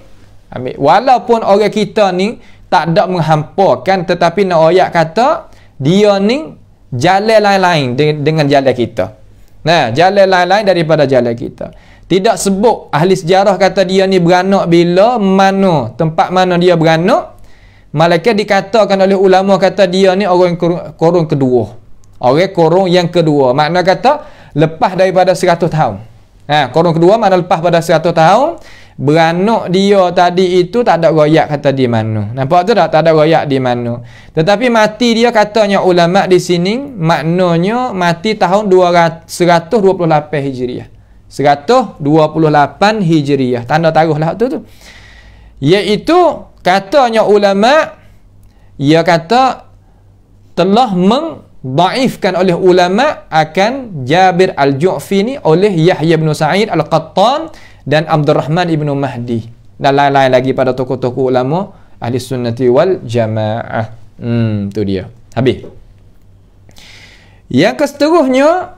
Ambil walaupun orang kita ni tak ada menghampakan tetapi nak ayat kata dia ni jalan lain-lain dengan jalan kita. Nah, jalan lain-lain daripada jalan kita. Tidak sebut ahli sejarah kata dia ni beranak bila, mana, tempat mana dia beranak. Malaikat dikatakan oleh ulama kata dia ni orang korong kedua. Orang korong yang kedua. Makna kata lepas daripada 100 tahun. Ha, korong kedua mana lepas pada 100 tahun. Beranak dia tadi itu tak ada royak kata di mana. Nampak tu tak? Tak ada royak di mana. Tetapi mati dia katanya ulama di sini. Maknanya mati tahun 128 Hijriah. 128 Hijriah. Tanda taruh lah tu tu. Iaitu katanya ulama ia kata telah mendaifkan oleh ulama akan Jabir Al-Ju'fi ni oleh Yahya bin Sa'id Al-Qattan dan Abdul Rahman ibn Mahdi dan lain-lain lagi pada tokoh-tokoh ulama ahli sunnati wal jamaah hmm, tu dia habis yang keseterusnya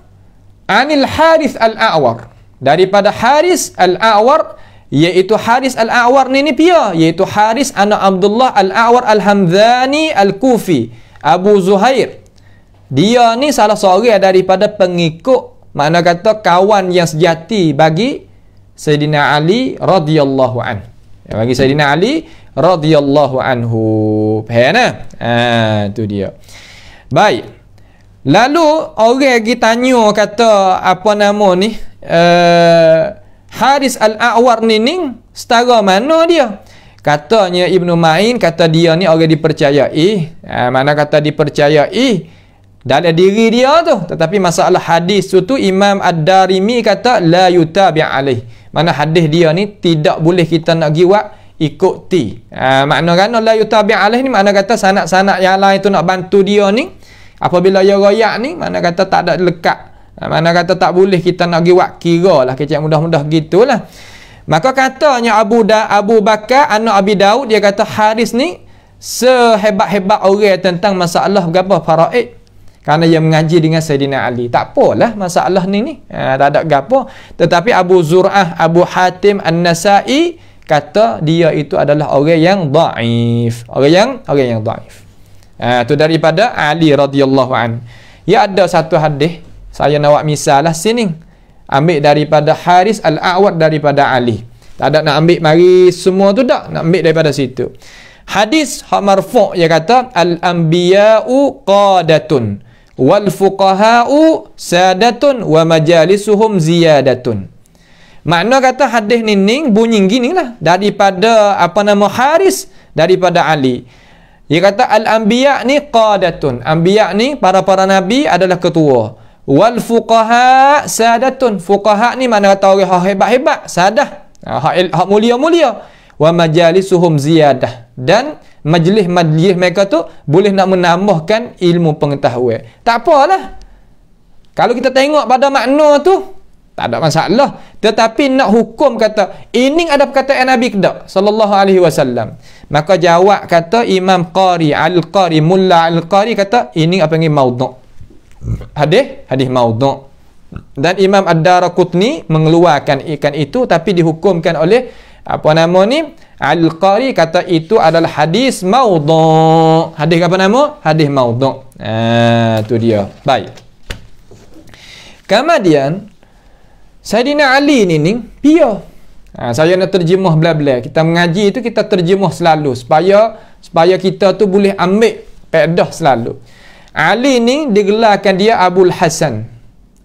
Anil Haris Al-A'war daripada Haris Al-A'war iaitu Haris Al-A'war ni ni pia iaitu Haris anak Abdullah Al-A'war Al-Hamdani Al-Kufi Abu Zuhair dia ni salah seorang daripada pengikut mana kata kawan yang sejati bagi Sayyidina Ali radhiyallahu an. Ya, bagi Sayyidina Ali radhiyallahu anhu. Faham nah? Ha, tu dia. Baik. Lalu orang pergi tanya kata apa nama ni? Eh Hadis Al-A'war Nining setara mana dia? Katanya Ibnu Ma'in kata dia ni orang dipercayai. Eh, mana kata dipercayai? Dalam diri dia tu. Tetapi masalah hadis tu tu Imam Ad-Darimi kata la yutabi' alaih. Mana hadis dia ni tidak boleh kita nak pergi buat ikuti. Ha, makna kan la yutabi' alaih ni mana kata sanak-sanak yang lain tu nak bantu dia ni. Apabila dia royak ni makna kata tak ada lekat. Ha, mana kata tak boleh kita nak pergi buat kira lah. Kecil mudah-mudah gitulah. Maka katanya Abu da, Abu Bakar, anak Abi Daud, dia kata Haris ni sehebat-hebat orang tentang masalah berapa faraid. Kerana dia mengaji dengan Sayyidina Ali. Tak apalah masalah ni ni. Ha, tak ada gapo. Tetapi Abu Zur'ah, Abu Hatim An-Nasai kata dia itu adalah orang yang daif. Orang yang orang yang daif. Ha, daripada Ali radhiyallahu an. Ya ada satu hadis saya nak buat misal lah sini ambil daripada Haris Al-A'wad daripada Ali tak ada nak ambil mari semua tu tak nak ambil daripada situ hadis hak marfu' dia kata Al-Anbiya'u qadatun wal-fuqaha'u sadatun wa majalisuhum ziyadatun makna kata hadis ni ning bunyi gini lah daripada apa nama Haris daripada Ali dia kata Al-Anbiya' ni qadatun Anbiya' ni para-para Nabi adalah ketua Wal fuqaha sadatun. Fuqaha ni mana kata orang ha, hak hebat-hebat, sadah. Hak hak mulia-mulia. Wa majalisuhum ziyadah. Dan majlis-majlis mereka tu boleh nak menambahkan ilmu pengetahuan. Tak apalah. Kalau kita tengok pada makna tu, tak ada masalah. Tetapi nak hukum kata, ini ada perkataan Nabi Kedak, Sallallahu Alaihi Wasallam. Maka jawab kata Imam Qari, Al-Qari, mulla Al-Qari kata, ini apa yang maudnuk hadis hadis maudhu dan Imam Ad-Darqutni mengeluarkan ikan itu tapi dihukumkan oleh apa nama ni Al-Qari kata itu adalah hadis maudhu hadis apa nama hadis maudhu ah tu dia baik kemudian Sayyidina Ali ni ni pia ha, saya nak terjemah bla-bla kita mengaji itu kita terjemah selalu supaya supaya kita tu boleh ambil faedah selalu Ali ni digelarkan dia Abu Hasan.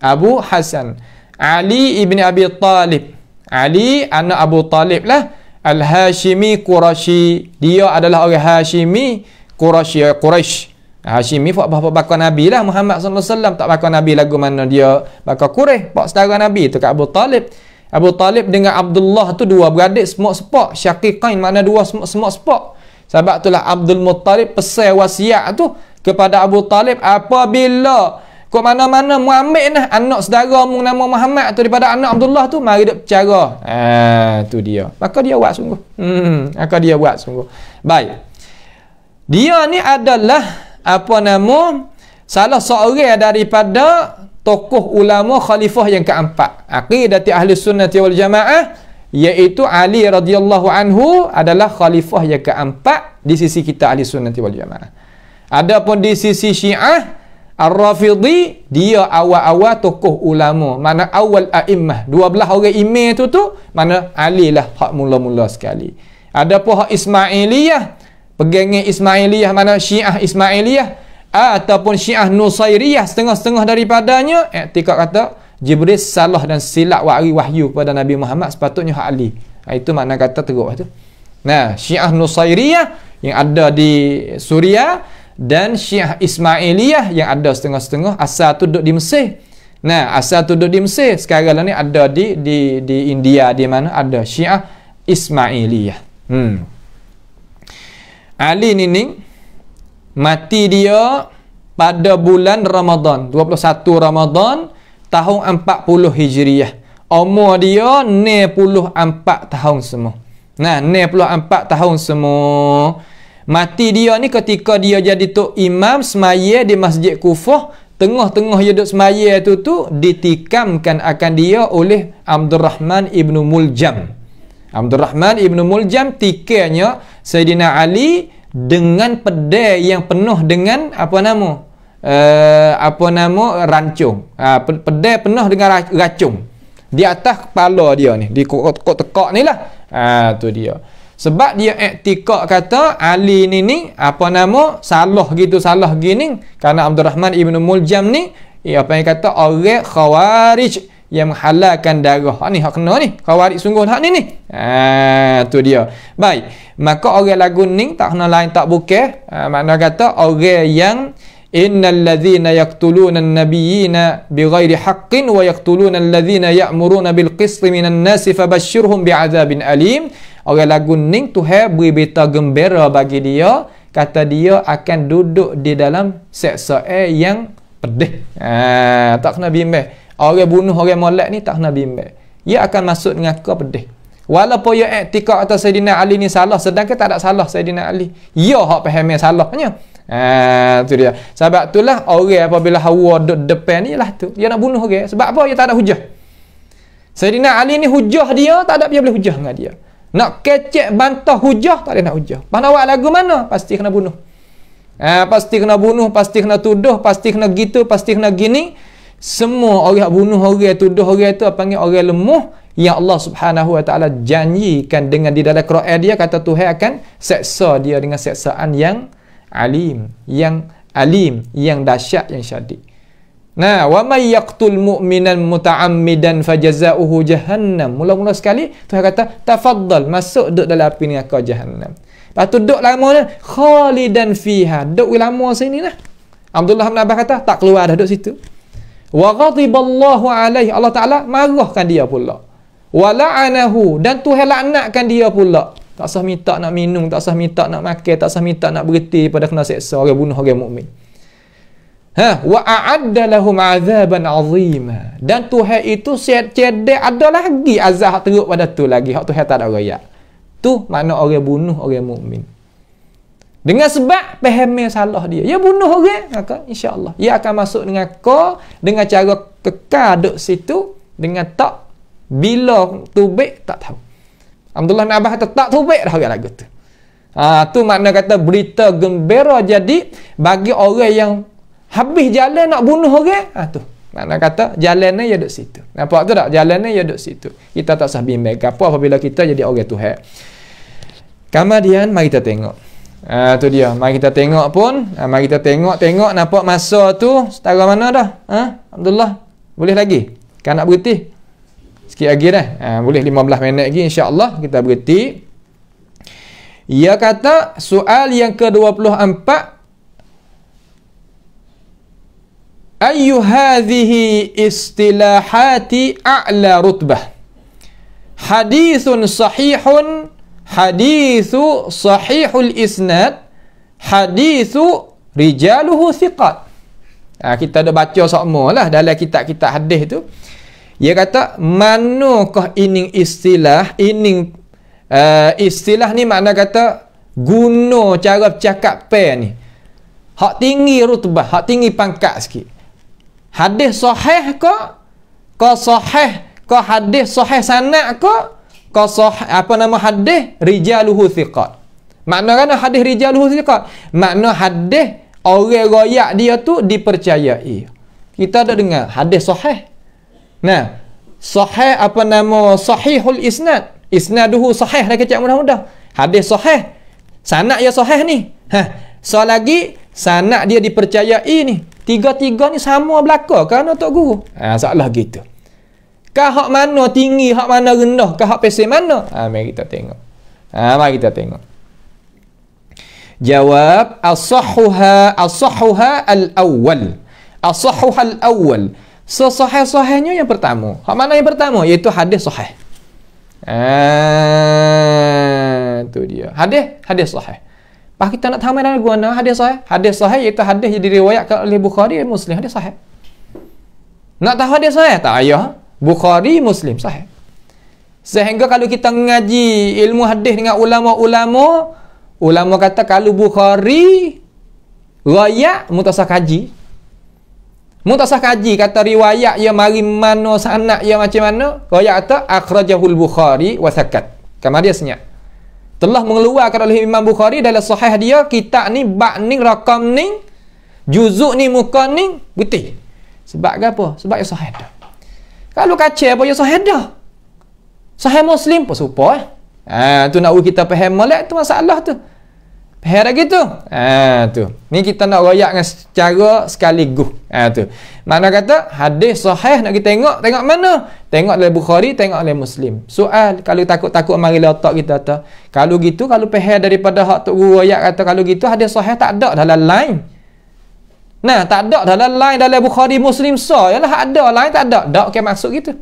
Abu Hasan. Ali ibni Abi Talib. Ali anak Abu Talib lah. Al-Hashimi Qurashi. Dia adalah orang Hashimi Qurashi. Quraish. Hashimi buat apa-apa bakal Nabi lah. Muhammad SAW tak bakal Nabi lagu mana dia. Bakal Quraish. Pak setara Nabi tu kat Abu Talib. Abu Talib dengan Abdullah tu dua beradik semua sepak. Syakikain mana dua semua sepak. Sebab itulah Abdul Muttalib pesai wasiat tu kepada Abu Talib apabila kau mana-mana mu ambil nah anak saudara mu nama Muhammad tu daripada anak Abdullah tu mari duk bercara. Ha tu dia. Maka dia buat sungguh. Hmm, maka dia buat sungguh. Baik. Dia ni adalah apa nama salah seorang daripada tokoh ulama khalifah yang keempat. Aqidati Ahli Sunnah wal Jamaah iaitu Ali radhiyallahu anhu adalah khalifah yang keempat di sisi kita Ahli Sunnah wal Jamaah. Ada Adapun di sisi Syiah Ar-Rafidhi dia awal-awal tokoh ulama. Mana awal a'immah. 12 orang imam tu tu mana Ali lah hak mula-mula sekali. Ada pun hak Ismailiyah. Pegangan Ismailiyah mana Syiah Ismailiyah ataupun Syiah Nusairiyah setengah-setengah daripadanya Eh i'tikad kata Jibril salah dan silap wahyu wahyu kepada Nabi Muhammad sepatutnya hak Ali. Ha, itu makna kata teruk lah tu. Nah, Syiah Nusairiyah yang ada di Suriah dan Syiah Ismailiyah yang ada setengah-setengah asal tu duduk di Mesir. Nah, asal tu duduk di Mesir. Sekarang ni ada di di di India di mana ada Syiah Ismailiyah. Hmm. Ali Nining mati dia pada bulan Ramadan, 21 Ramadan tahun 40 Hijriah. Umur dia 94 tahun semua. Nah, 94 tahun semua. Mati dia ni ketika dia jadi tok imam semaya di masjid Kufah Tengah-tengah dia duduk semaya tu tu Ditikamkan akan dia oleh Abdul Rahman Ibn Muljam Abdul Rahman Ibn Muljam tikanya Sayyidina Ali dengan pedai yang penuh dengan apa nama? Uh, apa nama? Rancung. Ha, pedai penuh dengan racung. Di atas kepala dia ni. Di kok-kok tekak ni lah. Ha, tu dia. Sebab dia iktikak kata Ali ni ni apa nama salah gitu salah gini kerana Abdul Rahman Ibn Muljam ni ia eh, apa yang kata orang khawarij yang menghalakan darah. Ha ni hak kena ni. Khawarij sungguh hak ni ni. Ha tu dia. Baik. Maka orang lagu ni tak kena lain tak buka. Ha, makna kata orang yang innal ladzina yaqtuluna an-nabiyina bighairi haqqin wa yaqtuluna alladzina ya'muruna bil qisti minan nasi fabashshirhum bi'adzabin alim. Orang lagu ning tu hai beri berita gembira bagi dia. Kata dia akan duduk di dalam seksa air yang pedih. Ha, tak kena bimbang. Orang bunuh orang molek ni tak kena bimbang. Ia akan masuk dengan kau pedih. Walaupun ia etika atas Sayyidina Ali ni salah. Sedangkan tak ada salah Sayyidina Ali. Ia hak faham yang salahnya. Ha, tu dia. Sebab itulah orang apabila hawa duduk depan ni lah tu. Dia nak bunuh orang. Sebab apa? ia tak ada hujah. Sayyidina Ali ni hujah dia, tak ada dia boleh hujah dengan dia. Nak kecek bantah hujah, tak boleh nak hujah. Pahna awak lagu mana? Pasti kena bunuh. Eh, pasti kena bunuh, pasti kena tuduh, pasti kena gitu, pasti kena gini. Semua orang bunuh orang, tuduh orang itu, apa panggil orang lemah Yang Allah subhanahu wa ta'ala janjikan dengan di dalam Quran dia, kata Tuhan akan seksa dia dengan seksaan yang alim. Yang alim, yang dahsyat, yang syadid. Nah, wa may yaqtul mu'minan muta'ammidan fajaza'uhu jahannam. Mula-mula sekali Tuhan kata, "Tafaddal, masuk duduk dalam api ni kau jahannam." Lepas tu duduk lama ni, khalidan fiha. Duduk lama sini lah. Abdullah bin Abbas kata, "Tak keluar dah duduk situ." Wa ghadiballahu alaihi Allah Taala marahkan dia pula. Wa la'anahu dan Tuhan laknatkan dia pula. Tak sah minta nak minum, tak sah minta nak makan, tak sah minta nak berhenti pada kena seksa orang bunuh orang mukmin. Ha, wa a'adda lahum azaban azima. Dan Tuhan itu siat cedek ada lagi azab hak teruk pada tu lagi. Hak Tuhan tak ada royak. Tu makna orang bunuh orang mukmin. Dengan sebab pemahami salah dia. Ya bunuh orang, maka insyaallah, allah ia akan masuk dengan ko dengan cara kekal duk situ dengan tak bila tubik tak tahu. alhamdulillah bin Abbas kata tak tubik dah orang lagu tu. Ha, tu makna kata berita gembira jadi bagi orang yang habis jalan nak bunuh orang, ha tu. Maknanya kata jalan ni ya duduk situ. Nampak tu tak? Jalan ni ya duduk situ. Kita tak usah bimbang apa apabila kita jadi orang Tuhan. Kemudian mari kita tengok. Ha tu dia. Mari kita tengok pun, uh, mari kita tengok tengok nampak masa tu setara mana dah? Ha? Alhamdulillah. Boleh lagi. Kan nak berhenti. Sikit lagi dah. Ha, boleh 15 minit lagi insya-Allah kita berhenti. Ia kata soal yang ke-24 ayu hadhihi istilahati a'la rutbah hadithun sahihun hadithu sahihul isnad hadithu rijaluhu siqat ha, kita ada baca semua lah dalam kitab-kitab hadith tu dia kata manakah ining istilah ining uh, istilah ni makna kata guna cara cakap pair ni hak tinggi rutbah hak tinggi pangkat sikit hadis sahih ke ke sahih ke hadis sahih sana ke ke sah apa nama hadis rijaluhu thiqat makna kan hadis rijaluhu thiqat makna hadis orang royak dia tu dipercayai kita ada dengar hadis sahih nah sahih apa nama sahihul isnad isnaduhu sahih nak cakap mudah-mudah hadis sahih sanad ya sahih ni ha so lagi sanad dia dipercayai ni Tiga-tiga ni sama berlaku kerana Tok Guru. Ha, ah, salah gitu. Kah hak mana tinggi, hak mana rendah, kah hak pesen mana? Ha, mari kita tengok. Ha, mari kita tengok. Jawab as-sahuha al-awwal. as al-awwal. So, sahih-sahihnya yang pertama. Hak mana yang pertama? Iaitu hadis sahih. Ah, tu dia. Hadis, hadis sahih. Pas kita nak tamai dalam guna hadis sahih. Hadis sahih iaitu hadis yang diriwayatkan oleh Bukhari dan Muslim. Hadis sahih. Nak tahu hadis sahih? Tak ayah. Bukhari, Muslim. Sahih. Sehingga kalau kita mengaji ilmu hadis dengan ulama-ulama, ulama kata kalau Bukhari, rakyat mutasah kaji. Mutasah kaji kata riwayat yang mari mana sanak yang macam mana. Rakyat kata akhrajahul Bukhari wasakat. Kamu dia senyap telah mengeluarkan oleh Imam Bukhari dalam sahih dia kitab ni bab ni rakam ni juzuk ni muka ni putih sebab ke apa sebab ia ya sahih dah kalau kacau apa ia ya sahih dah sahih muslim pun supa eh ha, tu nak kita faham molek tu masalah tu Faham tak gitu? Ha, tu. Ni kita nak royak dengan secara sekaligus. Ha, tu. Mana kata hadis sahih nak kita tengok, tengok mana? Tengok dalam Bukhari, tengok dalam Muslim. Soal kalau takut-takut mari letak kita tu. Kalau gitu kalau faham daripada hak tok guru royak kata kalau gitu hadis sahih tak ada dalam lain. Nah, tak ada dalam lain dalam Bukhari Muslim sah. Yalah ada lain tak ada. Dak okay, maksud gitu.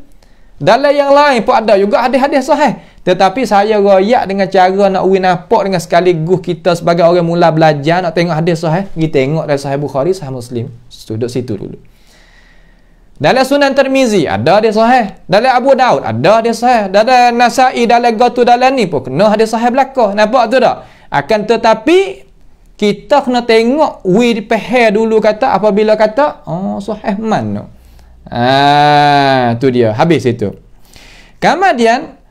Dalam yang lain pun ada juga hadis-hadis sahih. Tetapi saya royak dengan cara nak uri nampak dengan sekaligus kita sebagai orang mula belajar nak tengok hadis sahih. Pergi tengok dari sahih Bukhari, sahih Muslim. Duduk situ dulu. Dalam Sunan Tirmizi ada dia sahih. Dalam Abu Daud ada dia sahih. Dalam Nasa'i dalam Gatu dalam ni pun kena hadis sahih belaka. Nampak tu tak? Akan tetapi kita kena tengok wi pehe dulu kata apabila kata oh sahih mana. Ah tu dia habis itu. Kemudian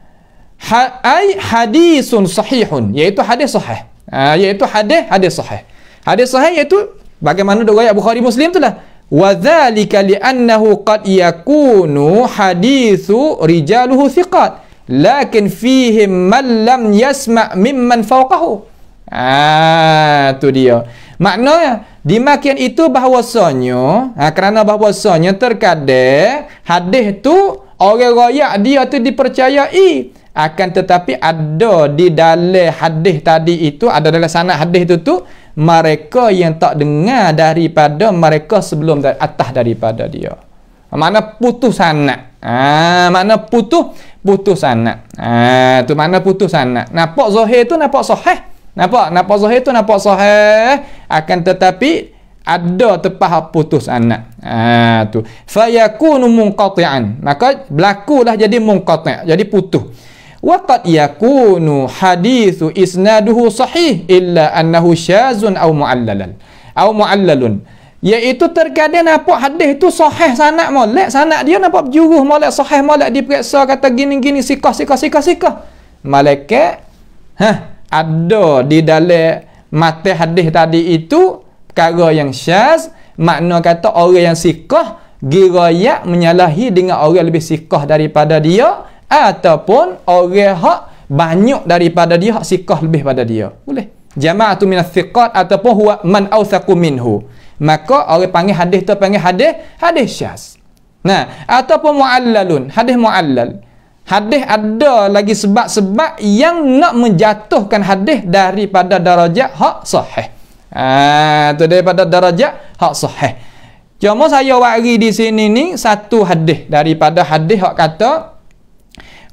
Ha, ay hadisun sahihun iaitu hadis sahih uh, iaitu hadis hadis sahih hadis sahih iaitu bagaimana dok ayat bukhari muslim itulah wa dzalika li'annahu qad yakunu hadithu rijaluhu thiqat lakin fihi man lam yasma' mimman fawqahu ah tu dia maknanya dimakian itu bahawasanya ha, kerana bahawasanya terkadang hadis tu orang royak dia tu dipercayai akan tetapi ada di dalam hadis tadi itu ada dalam sanad hadis itu tu mereka yang tak dengar daripada mereka sebelum dari atas daripada dia mana putus sanad ah ha, mana putus putus sanad ah tu mana putus sanad nampak zahir tu nampak sahih nampak nampak zahir tu nampak sahih akan tetapi ada tepah putus anak ha, tu numung kotean maka berlakulah jadi mungkotnya jadi putus wa qad yakunu hadithu isnaduhu sahih illa annahu syazun aw muallalan aw muallalun iaitu terkadang nampak hadis tu sahih sanak molek sanak dia nampak juruh molek sahih molek dia periksa kata gini-gini sikah sikah sikah sikah malaikat ha ada di dalam mati hadis tadi itu perkara yang syaz makna kata orang yang sikah girayak menyalahi dengan orang yang lebih sikah daripada dia ataupun orang hak banyak daripada dia hak sikah lebih pada dia boleh jama'atu minas thiqat ataupun huwa man awthaqu minhu maka orang panggil hadis tu panggil hadis hadis syas nah ataupun muallalun hadis muallal hadis ada lagi sebab-sebab yang nak menjatuhkan hadis daripada darajat hak sahih ah tu daripada darajat hak sahih cuma saya wari di sini ni satu hadis daripada hadis hak kata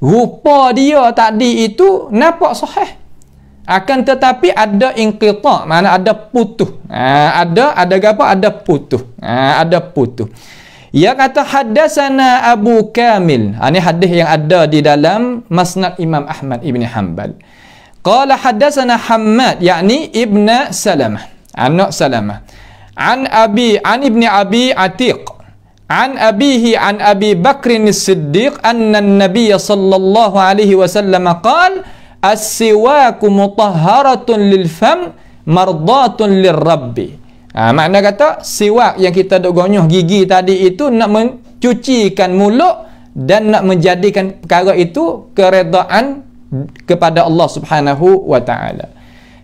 rupa dia tadi itu nampak sahih akan tetapi ada inqita mana ada putuh ha, ada ada apa ada putuh ha, ada putuh ia kata hadasana Abu Kamil ha, ini hadis yang ada di dalam masnad Imam Ahmad Ibn Hanbal qala hadasana Hamad yakni Ibn Salamah anak Salamah an Abi an ibni Abi Atiq An abihi an abi bakrin siddiq annan nabiya sallallahu alaihi wasallam qal as-siwaku mutahharatun lil fam mardatun lil rabbi. Ha, makna kata siwak yang kita dok gonyoh gigi tadi itu nak mencucikan mulut dan nak menjadikan perkara itu keredaan kepada Allah Subhanahu wa taala.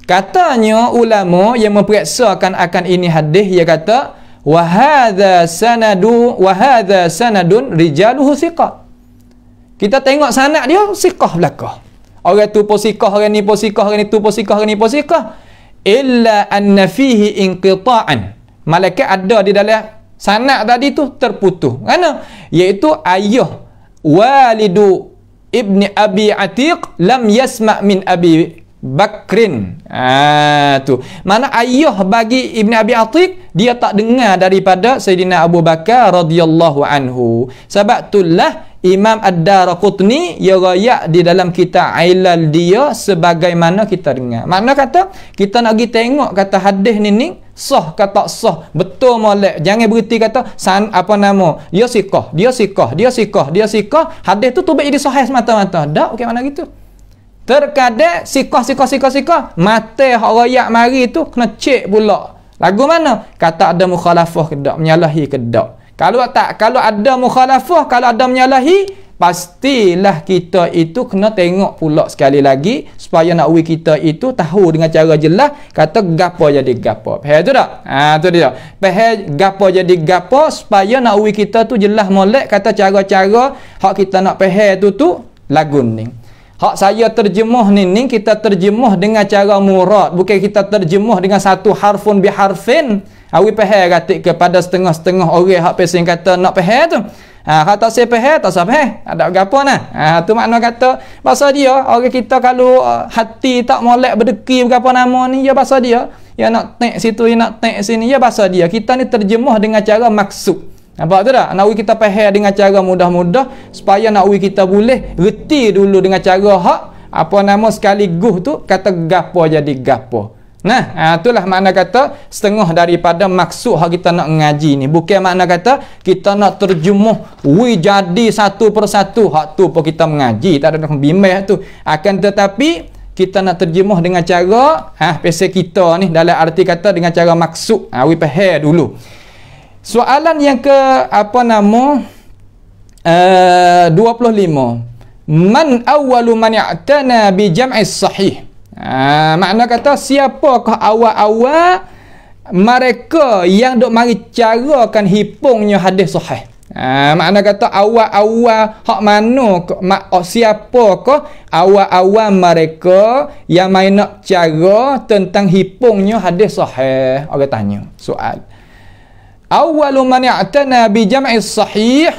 Katanya ulama yang memperiksakan akan ini hadis dia kata wahada sanadu wahada sanadun rijaluhu siqah kita tengok sanad dia siqah belaka orang tu pun siqah orang ni pun siqah orang ni tu pun siqah orang ni pun siqah illa anna fihi inqita'an malaikat ada di dalam sanad tadi tu terputus kenapa iaitu ayah walidu ibni abi atiq lam yasma' min abi Bakrin. Ah tu. Mana ayah bagi Ibn Abi Atiq dia tak dengar daripada Sayyidina Abu Bakar radhiyallahu anhu. Sebab tu lah Imam Ad-Darqutni ya raya di dalam kita Ailal dia sebagaimana kita dengar. Makna kata kita nak pergi tengok kata hadis ni ni sah ke tak sah betul molek jangan berhenti kata san apa nama dia sikah dia sikah dia sikah dia sikah hadis tu tu baik jadi sahih semata-mata dak okey mana gitu Terkadang sikoh-sikoh-sikoh-sikoh mati hak rakyat mari tu kena cek pula. Lagu mana? Kata ada mukhalafah ke tak menyalahi ke tak. Kalau tak kalau ada mukhalafah kalau ada menyalahi pastilah kita itu kena tengok pula sekali lagi supaya nak ui kita itu tahu dengan cara jelas kata gapo jadi gapo. Faham tu tak? Ha tu dia. Faham gapo jadi gapo supaya nak ui kita tu jelas molek kata cara-cara hak kita nak faham tu tu lagu ning. Hak saya terjemuh ni, ni kita terjemuh dengan cara murad. Bukan kita terjemuh dengan satu harfun biharfin. Awi ah, pehe kata kepada setengah-setengah orang hak pesen kata nak pehe tu. Ah, ha, kalau tak saya pehe, tak sampai. Ada apa nak? Ha, ah, tu makna kata, bahasa dia, orang kita kalau hati tak molek berdeki berapa nama ni, ya bahasa dia. Ya nak tek situ, ya nak tek sini, ya bahasa dia. Kita ni terjemuh dengan cara maksud. Nampak tu tak? Nak kita faham dengan cara mudah-mudah supaya nak kita boleh reti dulu dengan cara hak apa nama sekali guh tu kata gapo jadi gapo. Nah, ha, itulah makna kata setengah daripada maksud hak kita nak ngaji ni. Bukan makna kata kita nak terjemuh wi jadi satu persatu hak tu pun kita mengaji. Tak ada nak bimbang tu. Akan tetapi kita nak terjemuh dengan cara ha pesek kita ni dalam arti kata dengan cara maksud. Ha wi dulu. Soalan yang ke apa nama eh, uh, 25. Man awwalu man i'tana bi jam'i sahih. Ah makna kata siapakah awal-awal mereka yang dok mari carakan hipungnya hadis sahih. Ah makna kata awal-awal hak mana mak oh, siapakah awal-awal mereka yang main nak cara tentang hipungnya hadis sahih. Orang tanya soal. Awal man i'tana bi jam'i sahih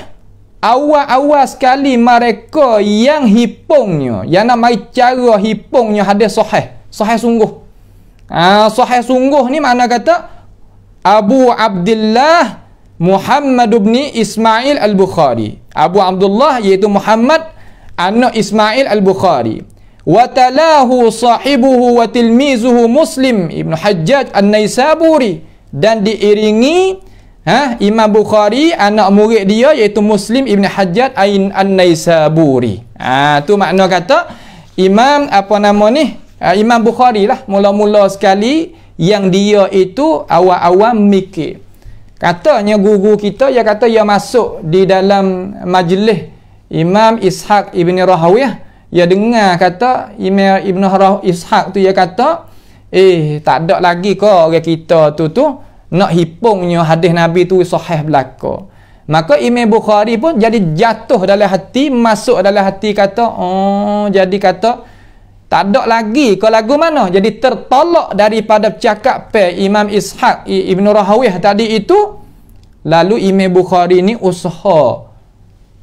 awal-awal sekali mereka yang hipungnya yang nak mai cara hipungnya hadis sahih sahih sungguh ah sahih sungguh ni mana kata Abu Abdullah Muhammad bin Ismail Al-Bukhari Abu Abdullah iaitu Muhammad anak Ismail Al-Bukhari wa talahu sahibuhu wa tilmizuhu Muslim Ibn Hajjaj An-Naisaburi dan diiringi Ha? Imam Bukhari anak murid dia iaitu Muslim Ibn Hajjat Ain An-Naisaburi. Ha, tu makna kata Imam apa nama ni? Ha, Imam Bukhari lah mula-mula sekali yang dia itu awal-awal mikir. Katanya guru kita ya kata ia masuk di dalam majlis Imam Ishaq Ibn Rahawiyah. dia dengar kata Imam Ibn Rahawiyah Ishaq tu ia kata eh tak ada lagi ke orang kita tu tu nak hipungnya hadis Nabi tu sahih belaka. Maka Imam Bukhari pun jadi jatuh dalam hati, masuk dalam hati kata, oh, jadi kata, tak ada lagi kau lagu mana. Jadi tertolak daripada cakap pe Imam Ishaq ibnu Rahawih tadi itu, lalu Imam Bukhari ni usaha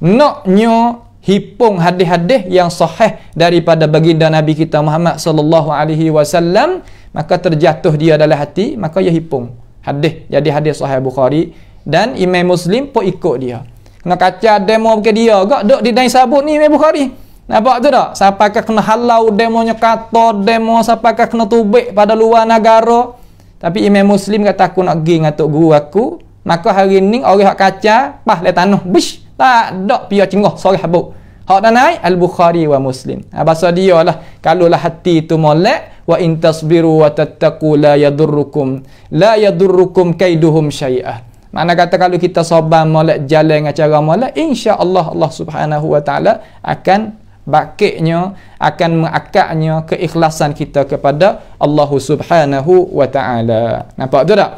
naknya hipung hadis-hadis yang sahih daripada baginda Nabi kita Muhammad sallallahu alaihi wasallam maka terjatuh dia dalam hati maka ia hipung hadis jadi hadis sahih Bukhari dan Imam Muslim pun ikut dia kena kaca demo ke dia gak dok di dai sabut ni Imam Bukhari nampak tu tak siapa ke kena halau demonya kata demo siapa ke kena tubik pada luar negara tapi Imam Muslim kata aku nak pergi dengan Tok Guru aku maka hari ni orang hak kaca pah le tanah bish tak dok pia cengoh sore habuk hak dan naik Al-Bukhari wa Muslim ha, bahasa dia lah kalau lah hati tu molek wa in tasbiru wa tattaqu la yadurrukum la yadurrukum kaiduhum syai'ah mana kata kalau kita sabar molek jalan dengan cara molek insyaallah Allah Subhanahu wa taala akan bakiknya akan mengakaknya keikhlasan kita kepada Allah Subhanahu wa taala nampak tu tak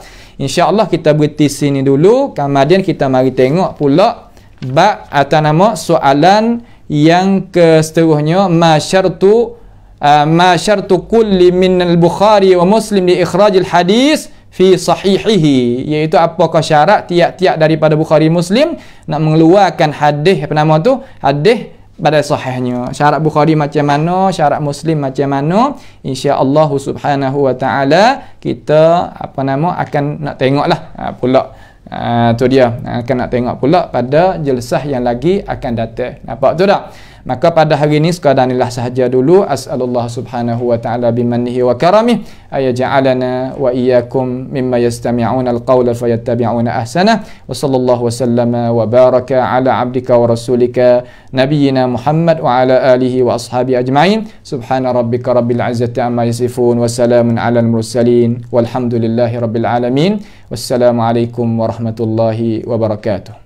insyaallah kita berhenti sini dulu kemudian kita mari tengok pula bab atau nama soalan yang kesetuhnya masyartu Uh, ma syartu kulli min al-Bukhari wa Muslim li ikhraj al-hadis fi sahihihi iaitu apakah syarat tiap-tiap daripada Bukhari Muslim nak mengeluarkan hadis apa nama tu hadis pada sahihnya syarat Bukhari macam mana syarat Muslim macam mana insya-Allah Subhanahu wa taala kita apa nama akan nak tengoklah uh, pula Uh, tu dia akan nak tengok pula pada jelasah yang lagi akan datang nampak tu tak Maka pada hari ini sekadarilah sahaja dulu. As'alullah subhanahu wa ta'ala bimannihi wa karamih. ayya ja'alana wa iyakum mimma yastami'una al-qawla fayattabi'una ahsana. Wa sallallahu wa sallama wa baraka ala abdika wa rasulika nabiyina Muhammad wa ala alihi wa ashabi ajma'in. Subhana rabbika rabbil izzati amma yasifun. Wa salamun ala al-mursalin. Walhamdulillahi rabbil alamin. Wassalamu alaikum warahmatullahi wabarakatuh.